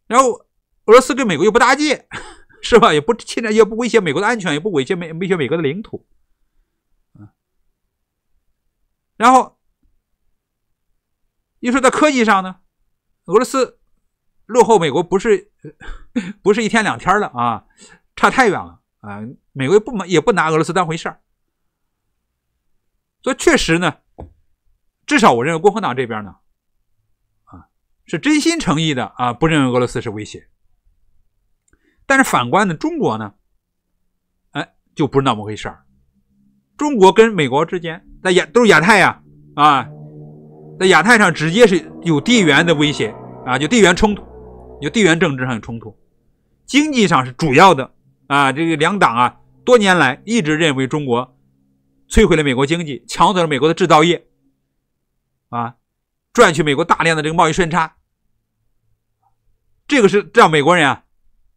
然后。俄罗斯跟美国又不搭界，是吧？也不侵占，也不威胁美国的安全，也不威胁美威胁美国的领土。嗯。然后，一说到科技上呢，俄罗斯落后美国不是 不是一天两天了啊，差太远了啊。美国不也也不拿俄罗斯当回事儿，所以确实呢，至少我认为共和党这边呢，啊，是真心诚意的啊，不认为俄罗斯是威胁。但是反观呢，中国呢，哎，就不是那么回事儿。中国跟美国之间在亚都是亚太呀，啊，在亚太上直接是有地缘的威胁啊，就地缘冲突，有地缘政治上有冲突。经济上是主要的啊，这个两党啊，多年来一直认为中国摧毁了美国经济，抢走了美国的制造业，啊，赚取美国大量的这个贸易顺差。这个是让美国人啊。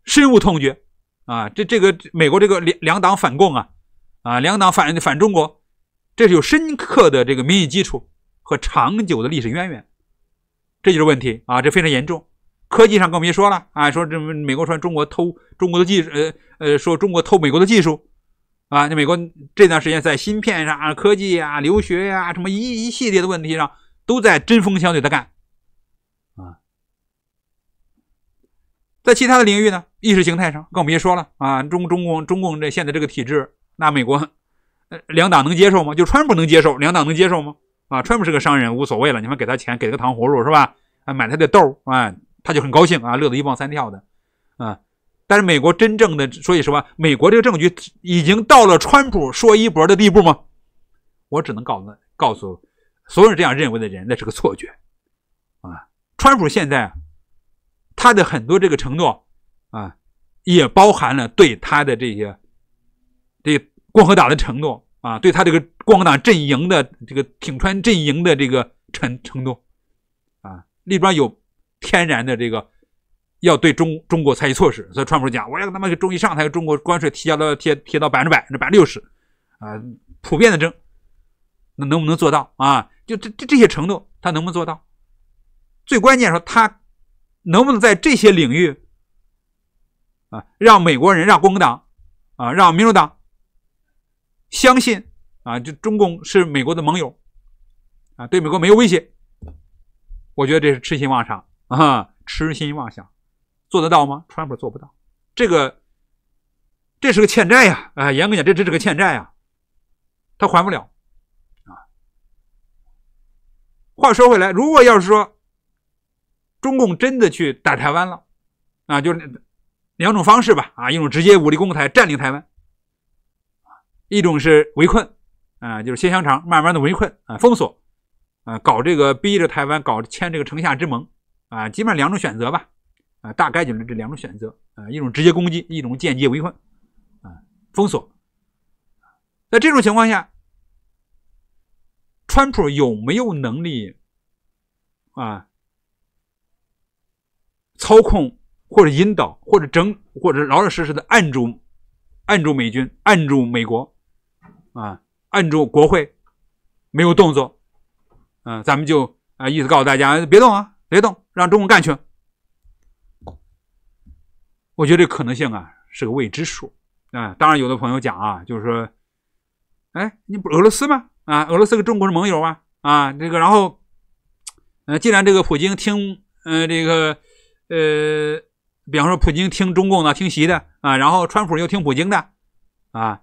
深恶痛绝，啊，这这个美国这个两两党反共啊，啊，两党反反中国，这是有深刻的这个民意基础和长久的历史渊源，这就是问题啊，这非常严重。科技上更别说了啊，说这美国说中国偷中国的技，术，呃呃，说中国偷美国的技术，啊，那美国这段时间在芯片上、啊、科技啊、留学呀什么一一系列的问题上，都在针锋相对的干。在其他的领域呢，意识形态上更别说了啊！中中共中共这现在这个体制，那美国两党能接受吗？就川普能接受，两党能接受吗？啊，川普是个商人，无所谓了，你们给他钱，给他个糖葫芦是吧？啊，买他的豆，啊，他就很高兴啊，乐得一蹦三跳的，啊！但是美国真正的，所以实话，美国这个政局已经到了川普说一不的地步吗？我只能告诉告诉所有人这样认为的人，那是个错觉啊！川普现在。他的很多这个承诺，啊，也包含了对他的这些，对共和党的承诺啊，对他这个共和党阵营的这个挺川阵营的这个承承诺，啊，里边有天然的这个要对中中国采取措施，所以川普讲我要他妈给中医上，台，中国关税提交到贴贴到百分之百，这百分之六十，啊，普遍的征，那能不能做到啊？就这这这些承诺他能不能做到？最关键说他。能不能在这些领域，啊，让美国人、让共和党，啊，让民主党相信，啊，就中共是美国的盟友，啊，对美国没有威胁？我觉得这是痴心妄想啊，痴心妄想，做得到吗？川普做不到，这个，这是个欠债呀，啊，严格讲，这这是个欠债呀，他还不了，啊。话说回来，如果要是说。中共真的去打台湾了，啊，就是两种方式吧，啊，一种直接武力攻台占领台湾，一种是围困，啊，就是切香肠慢慢的围困啊，封锁，啊，搞这个逼着台湾搞签这个城下之盟，啊，基本上两种选择吧，啊，大概就是这两种选择，啊，一种直接攻击，一种间接围困，啊，封锁，在这种情况下，川普有没有能力，啊？操控或者引导或者整或者老老实实的按住，按住美军，按住美国，啊，按住国会，没有动作，嗯，咱们就啊意思告诉大家别动啊，别动，让中国干去。我觉得可能性啊是个未知数啊。当然有的朋友讲啊，就是说，哎，你不俄罗斯吗？啊，俄罗斯跟中国是盟友啊，啊，这个然后，呃，既然这个普京听，呃，这个。呃，比方说，普京听中共的，听习的啊，然后川普又听普京的啊，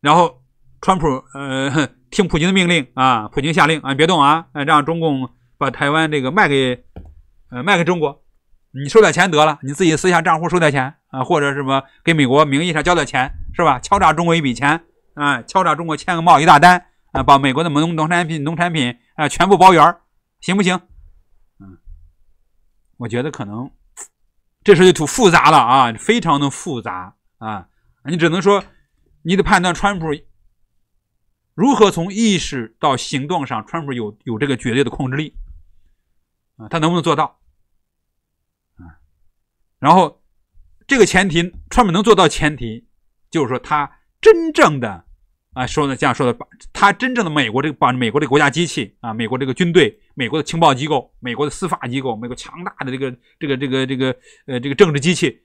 然后川普呃听普京的命令啊，普京下令，啊，别动啊，让中共把台湾这个卖给呃卖给中国，你收点钱得了，你自己私下账户收点钱啊，或者什么给美国名义上交点钱是吧？敲诈中国一笔钱啊，敲诈中国签个贸易大单啊，把美国的农农产品、农产品啊全部包圆儿，行不行？我觉得可能这事就复杂了啊，非常的复杂啊！你只能说，你得判断，川普如何从意识到行动上，川普有有这个绝对的控制力啊？他能不能做到啊？然后这个前提，川普能做到前提，就是说他真正的。啊，说呢，这样说的，把真正的美国这个，把美国的国家机器啊，美国这个军队，美国的情报机构，美国的司法机构，美国强大的这个这个这个这个呃这个政治机器，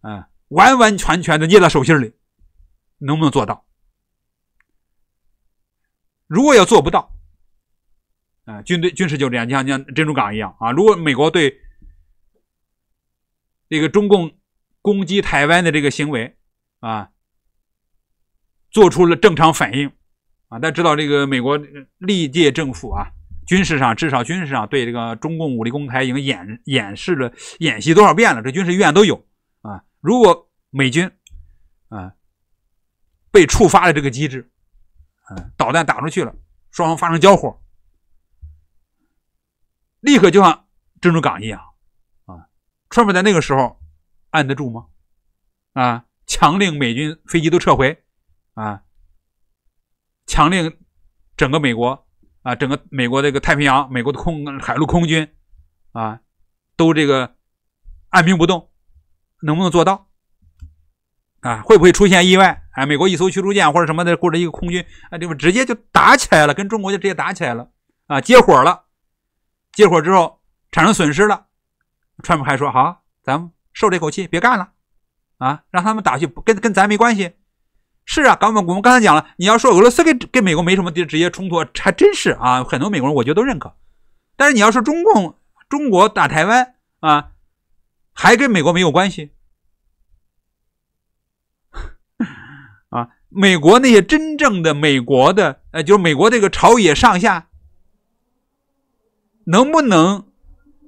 啊，完完全全的捏在手心里，能不能做到？如果要做不到，啊，军队军事就这样，像像珍珠港一样啊。如果美国对这个中共攻击台湾的这个行为，啊。做出了正常反应，啊，大家知道这个美国历届政府啊，军事上至少军事上对这个中共武力攻台已经演演示了演习多少遍了，这军事预案都有啊。如果美军啊被触发了这个机制，嗯，导弹打出去了，双方发生交火，立刻就像珍珠港一样，啊，川普在那个时候按得住吗？啊，强令美军飞机都撤回？啊！强令整个美国啊，整个美国这个太平洋，美国的空海陆空军啊，都这个按兵不动，能不能做到？啊，会不会出现意外？啊，美国一艘驱逐舰或者什么的，或者一个空军，啊，对不，直接就打起来了，跟中国就直接打起来了，啊，接火了，接火之后产生损失了川普还说好，咱们受这口气别干了，啊，让他们打去，跟跟咱没关系。是啊，港美我们刚才讲了，你要说俄罗斯跟跟美国没什么直接冲突，还真是啊，很多美国人我觉得都认可。但是你要说中共中国打台湾啊，还跟美国没有关系 啊？美国那些真正的美国的，呃，就是美国这个朝野上下，能不能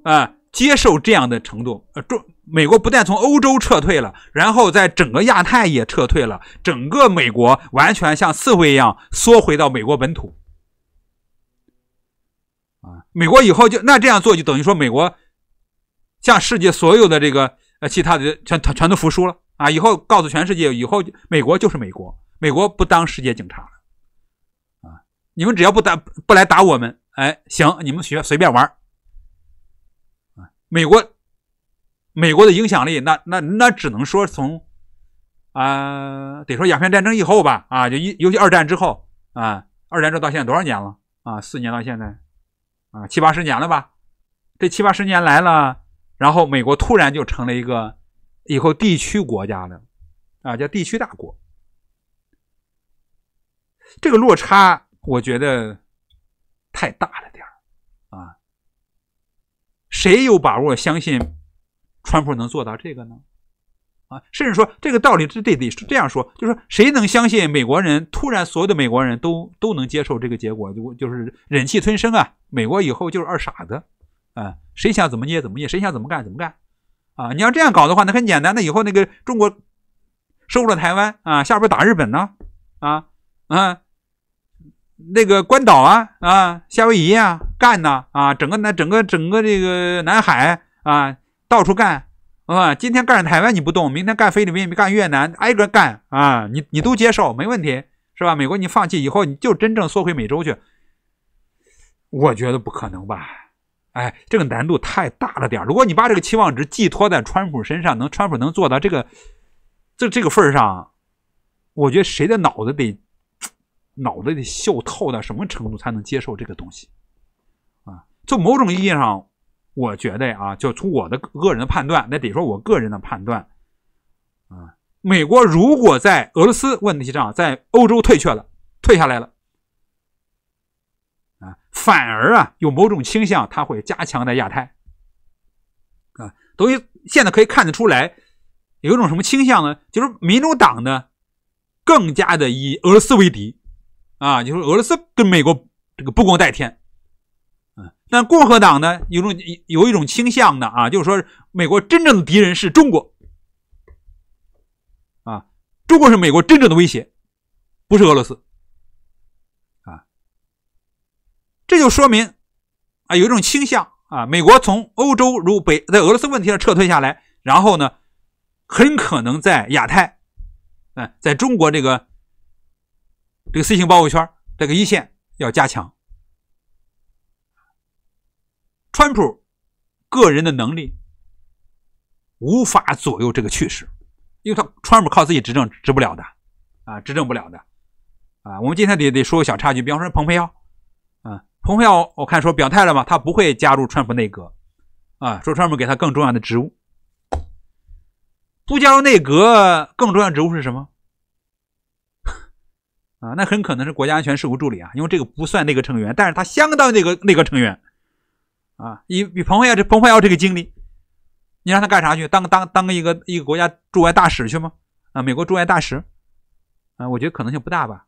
啊接受这样的程度？呃中。美国不但从欧洲撤退了，然后在整个亚太也撤退了，整个美国完全像刺猬一样缩回到美国本土。啊，美国以后就那这样做，就等于说美国向世界所有的这个呃其他的全全都服输了啊！以后告诉全世界，以后美国就是美国，美国不当世界警察了。啊，你们只要不打不来打我们，哎，行，你们学随便玩啊，美国。美国的影响力，那那那只能说从，啊，得说鸦片战争以后吧，啊，就一尤其二战之后，啊，二战之后到现在多少年了？啊，四年到现在，啊，七八十年了吧？这七八十年来了，然后美国突然就成了一个以后地区国家了，啊，叫地区大国。这个落差，我觉得太大了点儿，啊，谁有把握相信？川普能做到这个呢？啊，甚至说这个道理，这这得这样说，就是说，谁能相信美国人突然所有的美国人都都能接受这个结果？就就是忍气吞声啊？美国以后就是二傻子，啊，谁想怎么捏怎么捏，谁想怎么干怎么干，啊，你要这样搞的话，那很简单，那以后那个中国收了台湾啊，下边打日本呢？啊啊，那个关岛啊啊，夏威夷啊，干呢啊，整个那整个整个这个南海啊。到处干，啊，今天干台湾你不动，明天干菲律宾，干越南，挨个干啊，你你都接受没问题，是吧？美国你放弃以后，你就真正缩回美洲去，我觉得不可能吧？哎，这个难度太大了点如果你把这个期望值寄托在川普身上，能川普能做到这个，就这个份上，我觉得谁的脑子得，脑子得秀透到什么程度才能接受这个东西啊？就某种意义上。我觉得啊，就从我的个人的判断，那得说我个人的判断啊，美国如果在俄罗斯问题上在欧洲退却了、退下来了，啊，反而啊有某种倾向，他会加强在亚太，啊，等于现在可以看得出来有一种什么倾向呢？就是民主党呢更加的以俄罗斯为敌，啊，就是俄罗斯跟美国这个不共戴天。但共和党呢，有种有一种倾向的啊，就是说，美国真正的敌人是中国，啊，中国是美国真正的威胁，不是俄罗斯，啊，这就说明啊，有一种倾向啊，美国从欧洲如北在俄罗斯问题上撤退下来，然后呢，很可能在亚太，嗯，在中国这个这个 C 型包围圈这个一线要加强。川普个人的能力无法左右这个趋势，因为他川普靠自己执政执不了的，啊，执政不了的，啊，我们今天得得说个小插曲，比方说蓬佩奥，啊，蓬佩奥我看说表态了嘛，他不会加入川普内阁，啊，说川普给他更重要的职务，不加入内阁更重要的职务是什么？啊，那很可能是国家安全事务助理啊，因为这个不算内阁成员，但是他相当于一个内阁成员。啊，比比蓬佩奥，这蓬佩奥这个经历，你让他干啥去？当当当个一个一个国家驻外大使去吗？啊，美国驻外大使？啊，我觉得可能性不大吧。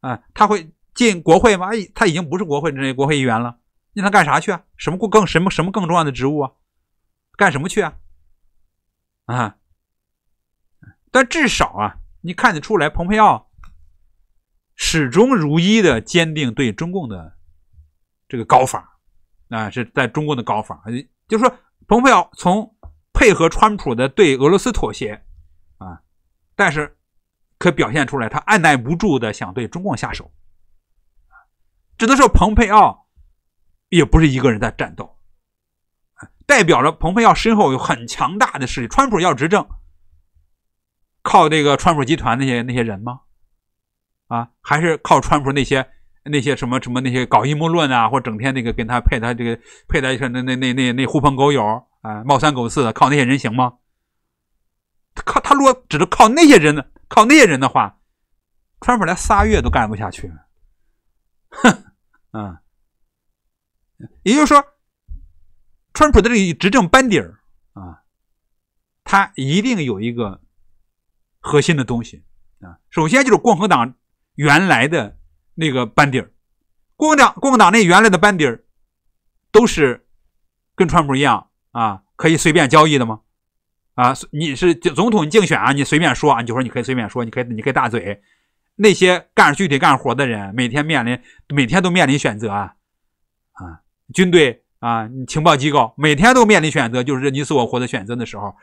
啊，他会进国会吗？哎，他已经不是国会那国会议员了，你让他干啥去啊？什么更什么什么更重要的职务啊？干什么去啊？啊，但至少啊，你看得出来，蓬佩奥始终如一的坚定对中共的这个搞法。啊，是在中共的高仿，就是说，蓬佩奥从配合川普的对俄罗斯妥协啊，但是可表现出来，他按耐不住的想对中共下手，只能说，蓬佩奥也不是一个人在战斗，代表着蓬佩奥身后有很强大的势力。川普要执政，靠这个川普集团那些那些人吗？啊，还是靠川普那些？那些什么什么那些搞阴谋论啊，或整天那个跟他配他这个配的那那那那那狐朋狗友啊，猫三狗四的，靠那些人行吗？靠他如果只是靠那些人呢，靠那些人的话，川普连仨月都干不下去。哼，啊，也就是说，川普的这个执政班底儿啊，他一定有一个核心的东西啊，首先就是共和党原来的。那个班底儿，共党、共和党那原来的班底儿，都是跟川普一样啊，可以随便交易的吗？啊，你是总统竞选啊，你随便说啊，就说你可以随便说，你可以，你可以大嘴。那些干具体干活的人，每天面临，每天都面临选择啊，啊，军队啊，情报机构每天都面临选择，就是你死我活的选择的时候，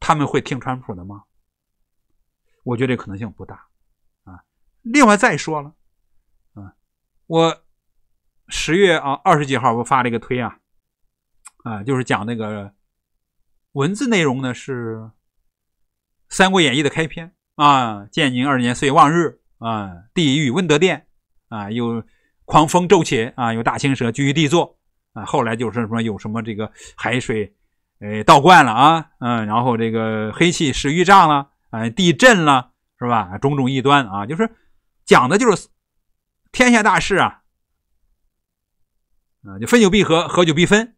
他们会听川普的吗？我觉得可能性不大啊。另外再说了。我十月啊二十几号，我发了一个推啊，啊，就是讲那个文字内容呢，是《三国演义》的开篇啊，建宁二年岁月望日啊，地狱，温德殿啊，有狂风骤起啊，有大青蛇居于地座啊，后来就是说有什么这个海水呃，倒灌了啊，嗯，然后这个黑气十余丈了，哎，地震了，是吧？种种异端啊，就是讲的就是。天下大势啊，啊，就分久必合，合久必分，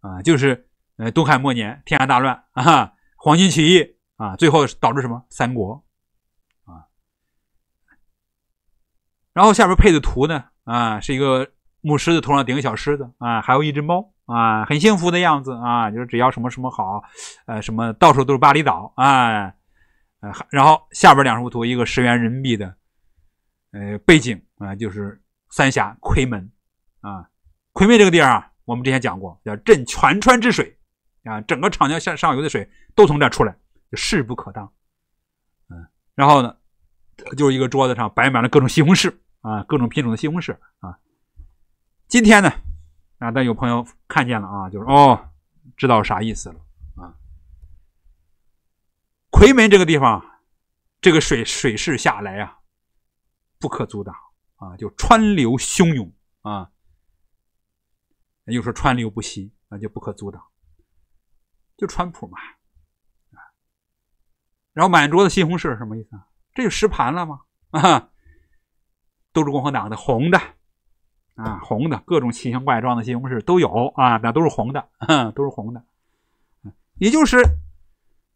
啊，就是，呃，东汉末年天下大乱啊，黄巾起义啊，最后导致什么三国啊。然后下边配的图呢，啊，是一个牧师的头上顶个小狮子啊，还有一只猫啊，很幸福的样子啊，就是只要什么什么好，呃，什么到处都是巴厘岛啊，然后下边两幅图，一个十元人民币的，呃，背景。啊，就是三峡夔门啊，夔门这个地儿啊，我们之前讲过，叫镇全川之水啊，整个长江上上游的水都从这儿出来，势不可挡。嗯，然后呢，就是一个桌子上摆满了各种西红柿啊，各种品种的西红柿啊。今天呢，啊，但有朋友看见了啊，就是哦，知道啥意思了啊。夔门这个地方，这个水水势下来啊，不可阻挡。啊，就川流汹涌啊，又说川流不息那就不可阻挡，就川普嘛。然后满桌子西红柿什么意思？啊？这就实盘了吗？啊，都是共和党的红的啊，红的各种奇形怪状的西红柿都有啊，那都是红的，都是红的。也就是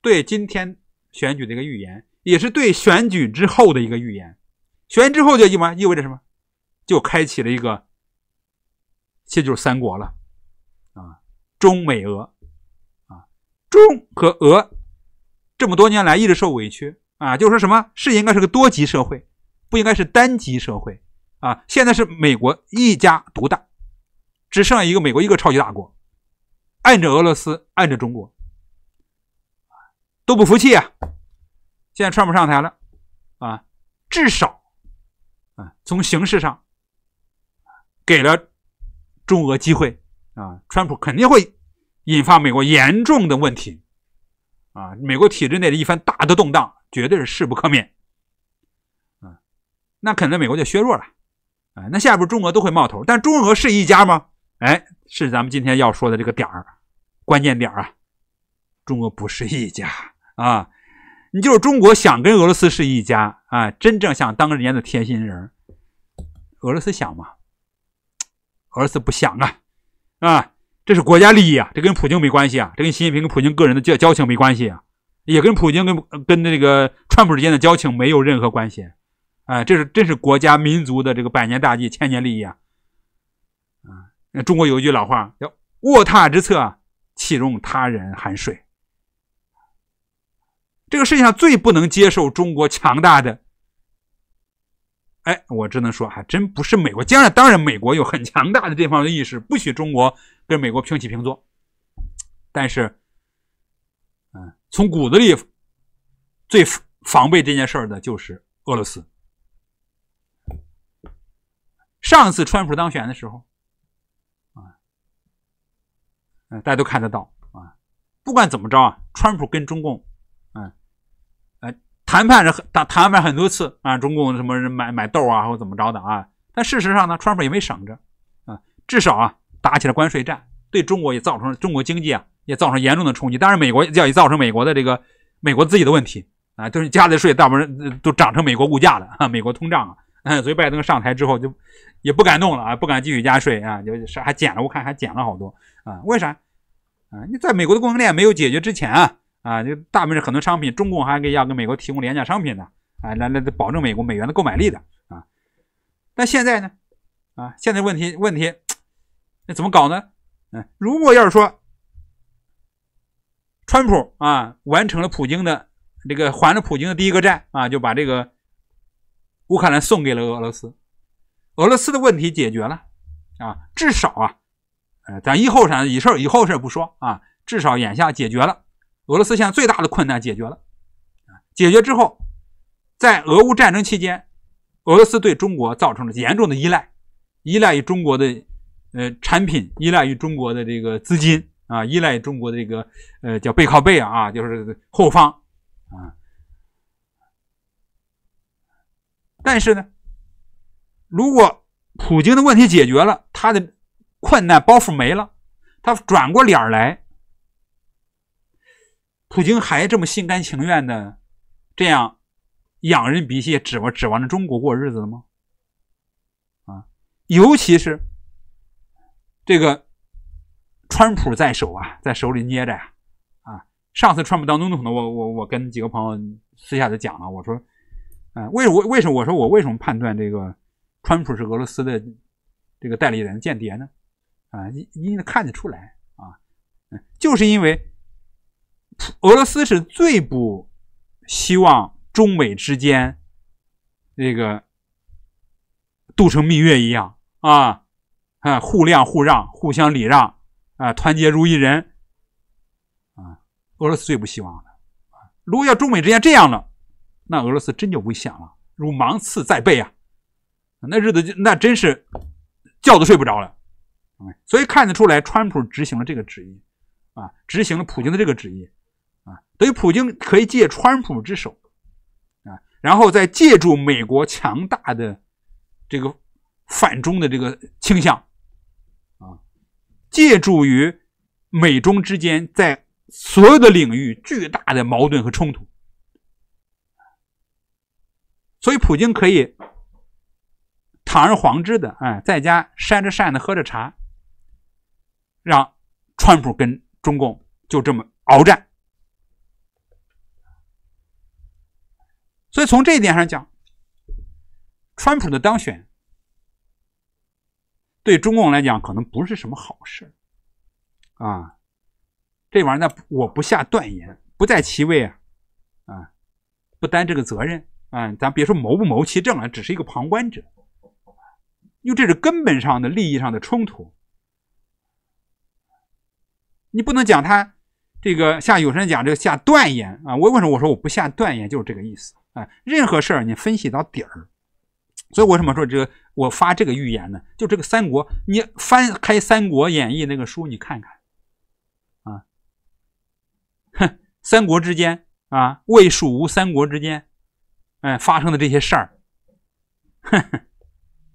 对今天选举的一个预言，也是对选举之后的一个预言。宣之后就意吗？意味着什么？就开启了一个，这就是三国了，啊，中美俄，啊，中和俄这么多年来一直受委屈啊，就是说什么是应该是个多极社会，不应该是单极社会啊。现在是美国一家独大，只剩下一个美国一个超级大国，按着俄罗斯，按着中国，都不服气啊。现在串不上台了，啊，至少。从形式上，给了中俄机会啊！川普肯定会引发美国严重的问题啊！美国体制内的一番大的动荡，绝对是势不可免啊！那可能美国就削弱了，啊，那下一步中俄都会冒头。但中俄是一家吗？哎，是咱们今天要说的这个点儿，关键点儿啊！中俄不是一家啊！你就是中国想跟俄罗斯是一家。啊，真正想当人家的贴心人，俄罗斯想吗？俄罗斯不想啊！啊，这是国家利益啊，这跟普京没关系啊，这跟习近平跟普京个人的交交情没关系啊，也跟普京跟跟那个川普之间的交情没有任何关系啊！这是这是国家民族的这个百年大计、千年利益啊！啊，那中国有一句老话叫“卧榻之侧，岂容他人酣睡”。这个世界上最不能接受中国强大的，哎，我只能说还真不是美国。当然，当然，美国有很强大的这方面的意识，不许中国跟美国平起平坐。但是，嗯，从骨子里最防备这件事儿的，就是俄罗斯。上次川普当选的时候，啊，嗯，大家都看得到啊。不管怎么着啊，川普跟中共。谈判是打谈判很多次啊，中共什么买买豆啊，或怎么着的啊？但事实上呢，川普也没省着啊，至少啊，打起了关税战，对中国也造成了中国经济啊也造成严重的冲击。当然，美国要也造成美国的这个美国自己的问题啊，就是加的税大部分都涨成美国物价了啊，美国通胀了。所以拜登上台之后就也不敢弄了啊，不敢继续加税啊，就是还减了，我看还减了好多啊。为啥啊？你在美国的供应链没有解决之前啊。啊，就大部分是很多商品，中共还给要给美国提供廉价商品呢，啊，来来保证美国美元的购买力的啊。但现在呢，啊，现在问题问题，那怎么搞呢？嗯，如果要是说川普啊完成了普京的这个还了普京的第一个债啊，就把这个乌克兰送给了俄罗斯，俄罗斯的问题解决了啊，至少啊，呃，咱以后啥以后以后事不说啊，至少眼下解决了。俄罗斯现在最大的困难解决了，解决之后，在俄乌战争期间，俄罗斯对中国造成了严重的依赖，依赖于中国的呃产品，依赖于中国的这个资金啊，依赖于中国的这个呃叫背靠背啊啊，就是后方啊。但是呢，如果普京的问题解决了，他的困难包袱没了，他转过脸来。普京还这么心甘情愿的这样仰人鼻息，指望指望着中国过日子了吗？啊，尤其是这个川普在手啊，在手里捏着呀。啊，上次川普当总统呢，我我我跟几个朋友私下就讲了，我说，啊，为我为什么我说我为什么判断这个川普是俄罗斯的这个代理人间谍呢？啊，你你得看得出来啊，就是因为。俄罗斯是最不希望中美之间那个度成蜜月一样啊，啊，互谅互让，互相礼让啊，团结如一人啊，俄罗斯最不希望的。如果要中美之间这样了，那俄罗斯真就危险了，如芒刺在背啊，那日子就那真是觉都睡不着了。所以看得出来，川普执行了这个旨意啊，执行了普京的这个旨意。所以，普京可以借川普之手啊，然后再借助美国强大的这个反中的这个倾向啊，借助于美中之间在所有的领域巨大的矛盾和冲突，所以，普京可以堂而皇之的，哎，在家扇着扇子喝着茶，让川普跟中共就这么鏖战。所以从这一点上讲，川普的当选对中共来讲可能不是什么好事啊，这玩意儿，呢，我不下断言，不在其位，啊，啊，不担这个责任，啊。咱别说谋不谋其政了，只是一个旁观者，因为这是根本上的利益上的冲突，你不能讲他这个像有些人讲这个下断言啊，我为什么我说我不下断言就是这个意思。哎，任何事儿你分析到底儿，所以为什么说这个我发这个预言呢？就这个三国，你翻开《三国演义》那个书，你看看，啊，哼，三国之间啊，魏、蜀、吴三国之间，哎，发生的这些事儿，哼，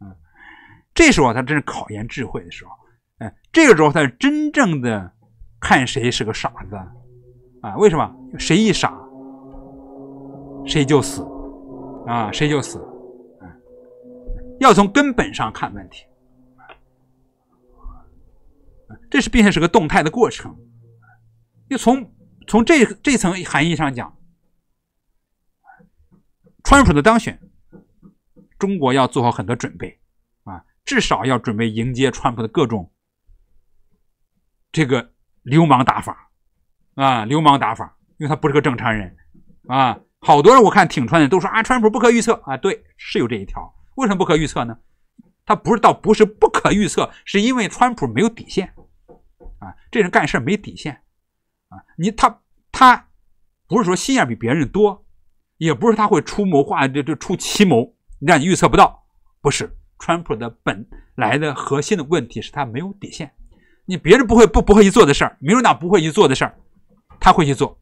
嗯，这时候他真是考验智慧的时候，哎，这个时候才是真正的看谁是个傻子，啊，为什么？谁一傻？谁就死，啊，谁就死，要从根本上看问题，这是并且是个动态的过程，就从从这这层含义上讲，川普的当选，中国要做好很多准备，啊，至少要准备迎接川普的各种这个流氓打法，啊，流氓打法，因为他不是个正常人，啊。好多人，我看挺川的，都说啊，川普不可预测啊。对，是有这一条。为什么不可预测呢？他不是倒不是不可预测，是因为川普没有底线啊。这人干事没底线啊。你他他不是说心眼比别人多，也不是他会出谋划这这出奇谋，让你预测不到。不是川普的本来的核心的问题是他没有底线。你别人不会不不会去做的事儿，民主党不会去做的事儿，他会去做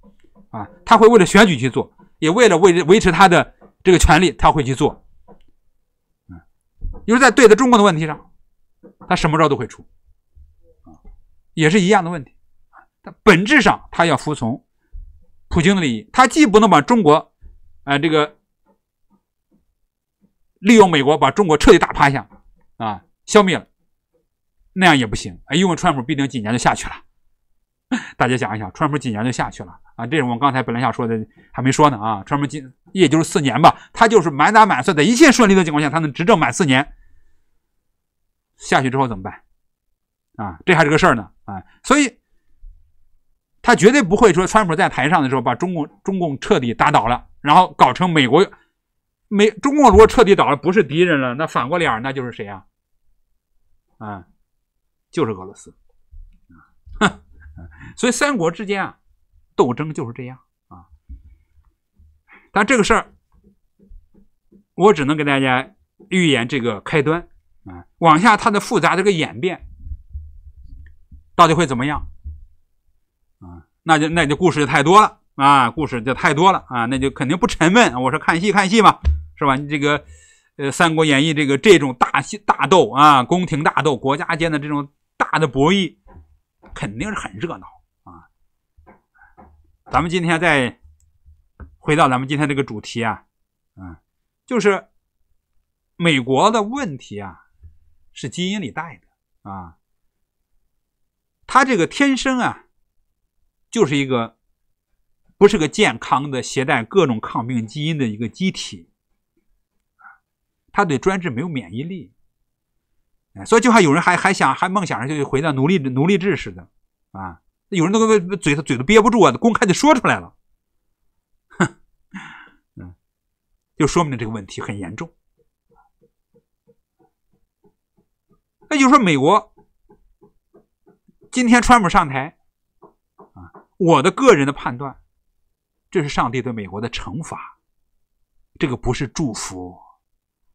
啊。他会为了选举去做。也为了维维持他的这个权利，他会去做，嗯，因为在对的中国的问题上，他什么招都会出，也是一样的问题，他本质上他要服从，普京的利益，他既不能把中国，呃，这个利用美国把中国彻底打趴下，啊，消灭了，那样也不行，啊，因为川普毕竟几年就下去了，大家想一想，川普几年就下去了。啊，这是我刚才本来想说的，还没说呢。啊，川普今也就是四年吧，他就是满打满算，在一切顺利的情况下，他能执政满四年。下去之后怎么办？啊，这还是个事儿呢。啊，所以他绝对不会说川普在台上的时候把中共中共彻底打倒了，然后搞成美国美中共如果彻底倒了，不是敌人了，那反过脸儿那就是谁啊？啊，就是俄罗斯。哼，所以三国之间啊。斗争就是这样啊，但这个事儿，我只能给大家预言这个开端啊，往下它的复杂这个演变，到底会怎么样啊？那就那就故事就太多了啊，故事就太多了啊，那就肯定不沉闷。我说看戏看戏嘛，是吧？你这个呃《三国演义》这个这种大戏大斗啊，宫廷大斗，国家间的这种大的博弈，肯定是很热闹。咱们今天再回到咱们今天这个主题啊，嗯，就是美国的问题啊，是基因里带的啊，他这个天生啊，就是一个不是个健康的、携带各种抗病基因的一个机体，他对专制没有免疫力，所以就还有人还还想还梦想着就回到奴隶奴隶制似的啊。有人都都嘴，嘴都憋不住啊，公开的说出来了，哼，嗯，就说明这个问题很严重。那就是说，美国今天川普上台啊，我的个人的判断，这是上帝对美国的惩罚，这个不是祝福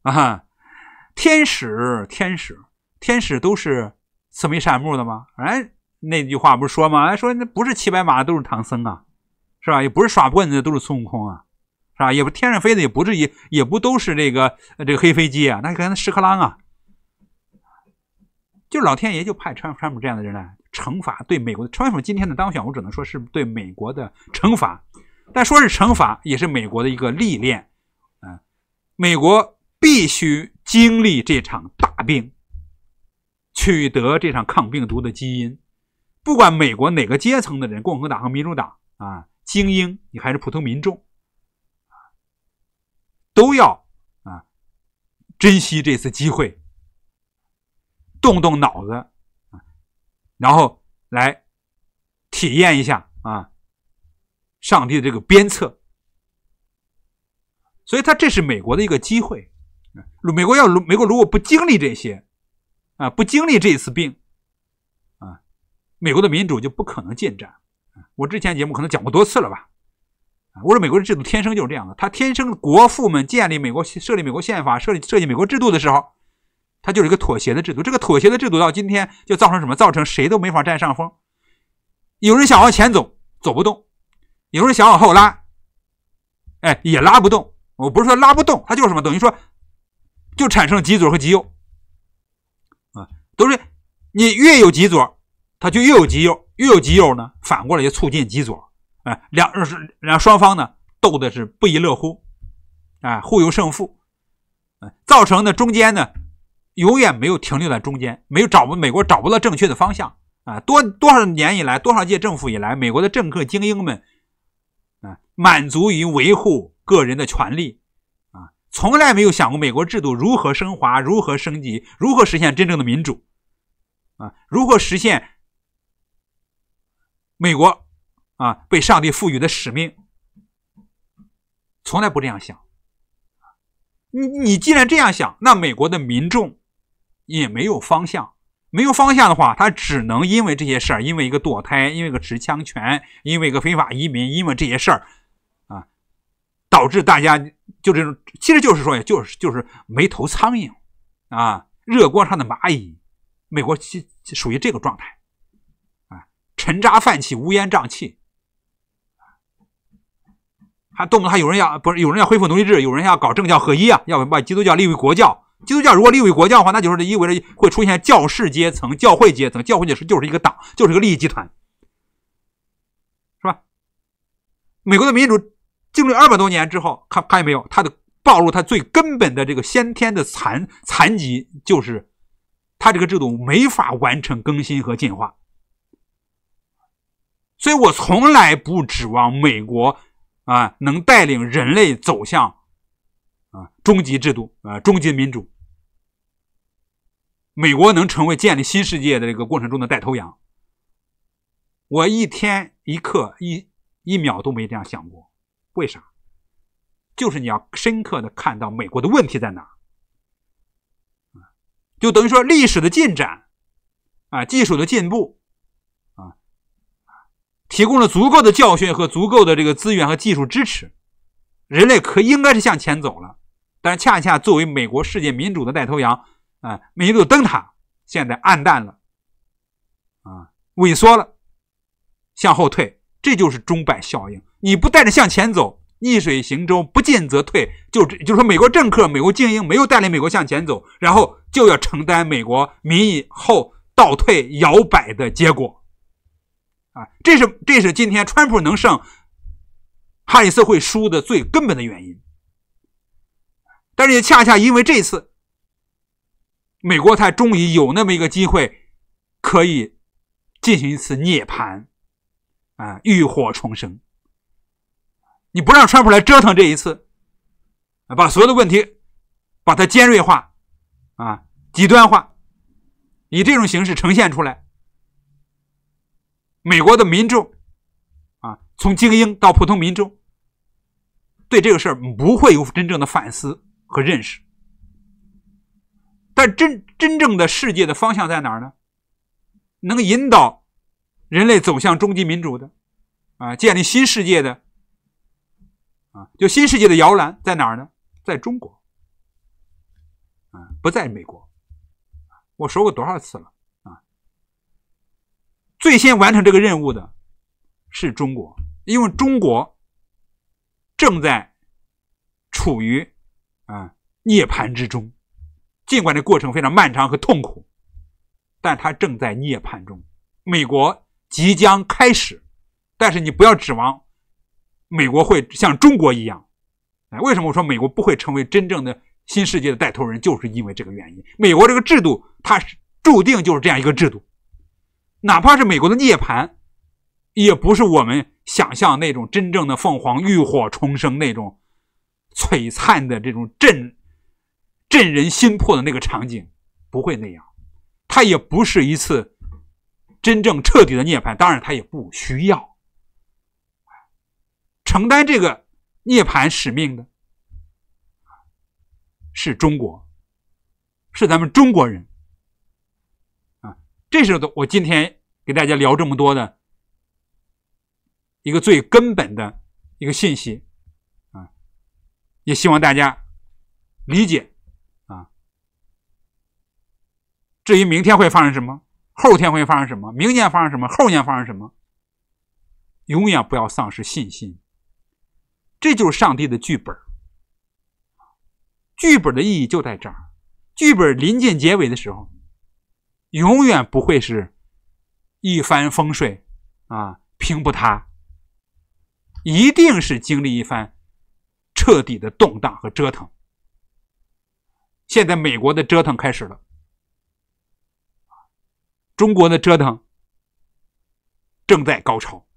啊，天使，天使，天使都是慈眉善目的吗？哎。那句话不是说吗？哎，说那不是骑白马的都是唐僧啊，是吧？也不是耍棍子的都是孙悟空啊，是吧？也不天上飞的也不至于也不都是这个这个黑飞机啊，那可能屎壳郎啊。就老天爷就派川川普这样的人来惩罚对美国的川普今天的当选，我只能说是对美国的惩罚。但说是惩罚，也是美国的一个历练，嗯，美国必须经历这场大病，取得这场抗病毒的基因。不管美国哪个阶层的人，共和党和民主党啊，精英，你还是普通民众，都要啊珍惜这次机会，动动脑子，然后来体验一下啊，上帝的这个鞭策。所以，他这是美国的一个机会。美国要，美国如果不经历这些啊，不经历这一次病。美国的民主就不可能进展。我之前节目可能讲过多次了吧？我说美国的制度天生就是这样的，它天生国父们建立美国、设立美国宪法、设立设计美国制度的时候，它就是一个妥协的制度。这个妥协的制度到今天就造成什么？造成谁都没法占上风。有人想往前走，走不动；有人想往后拉，哎，也拉不动。我不是说拉不动，它就是什么？等于说就产生了极左和极右。啊，都是你越有极左。他就越有极右，越有极右呢，反过来就促进极左，哎，两是两双方呢斗的是不亦乐乎，啊，互有胜负，造成的中间呢，永远没有停留在中间，没有找不美国找不到正确的方向啊！多多少年以来，多少届政府以来，美国的政客精英们，啊，满足于维护个人的权利，啊，从来没有想过美国制度如何升华，如何升级，如何实现真正的民主，啊，如何实现？美国，啊，被上帝赋予的使命，从来不这样想。你你既然这样想，那美国的民众也没有方向。没有方向的话，他只能因为这些事儿，因为一个堕胎，因为一个持枪权，因为一个非法移民，因为这些事儿，啊，导致大家就这种，其实就是说，就是就是没头苍蝇，啊，热锅上的蚂蚁。美国其属于这个状态。沉渣泛起，乌烟瘴气，还动不动还有人要不是有人要恢复奴隶制，有人要搞政教合一啊，要不把基督教立为国教。基督教如果立为国教的话，那就是意味着会出现教士阶层、教会阶层，教会阶层就是一个党，就是一个利益集团，是吧？美国的民主经历了二百多年之后，看看见没有，它的暴露它最根本的这个先天的残残疾，就是它这个制度没法完成更新和进化。所以我从来不指望美国，啊，能带领人类走向，啊，终极制度，啊终极民主。美国能成为建立新世界的这个过程中的带头羊，我一天一刻一一秒都没这样想过。为啥？就是你要深刻的看到美国的问题在哪，就等于说历史的进展，啊，技术的进步。提供了足够的教训和足够的这个资源和技术支持，人类可应该是向前走了，但恰恰作为美国世界民主的带头羊，啊，民主的灯塔现在暗淡了，啊，萎缩了，向后退，这就是钟摆效应。你不带着向前走，逆水行舟，不进则退，就就是说，美国政客、美国精英没有带领美国向前走，然后就要承担美国民意后倒退、摇摆的结果。啊，这是这是今天川普能胜，哈里斯会输的最根本的原因。但是也恰恰因为这次，美国才终于有那么一个机会，可以进行一次涅槃，啊，浴火重生。你不让川普来折腾这一次，把所有的问题把它尖锐化，啊，极端化，以这种形式呈现出来。美国的民众，啊，从精英到普通民众，对这个事儿不会有真正的反思和认识。但真真正的世界的方向在哪儿呢？能引导人类走向终极民主的，啊，建立新世界的，啊，就新世界的摇篮在哪儿呢？在中国，啊，不在美国。我说过多少次了？最先完成这个任务的是中国，因为中国正在处于啊涅槃之中，尽管这过程非常漫长和痛苦，但它正在涅槃中。美国即将开始，但是你不要指望美国会像中国一样。哎，为什么我说美国不会成为真正的新世界的带头人，就是因为这个原因。美国这个制度，它是注定就是这样一个制度。哪怕是美国的涅槃，也不是我们想象那种真正的凤凰浴火重生那种璀璨的这种震震人心魄的那个场景，不会那样。它也不是一次真正彻底的涅槃。当然，它也不需要承担这个涅槃使命的，是中国，是咱们中国人啊。这时候的我今天。给大家聊这么多的一个最根本的一个信息啊，也希望大家理解啊。至于明天会发生什么，后天会发生什么，明年发生什么，后年发生什么，永远不要丧失信心。这就是上帝的剧本剧本的意义就在这儿。剧本临近结尾的时候，永远不会是。一帆风顺，啊，平不他，一定是经历一番彻底的动荡和折腾。现在美国的折腾开始了，中国的折腾正在高潮。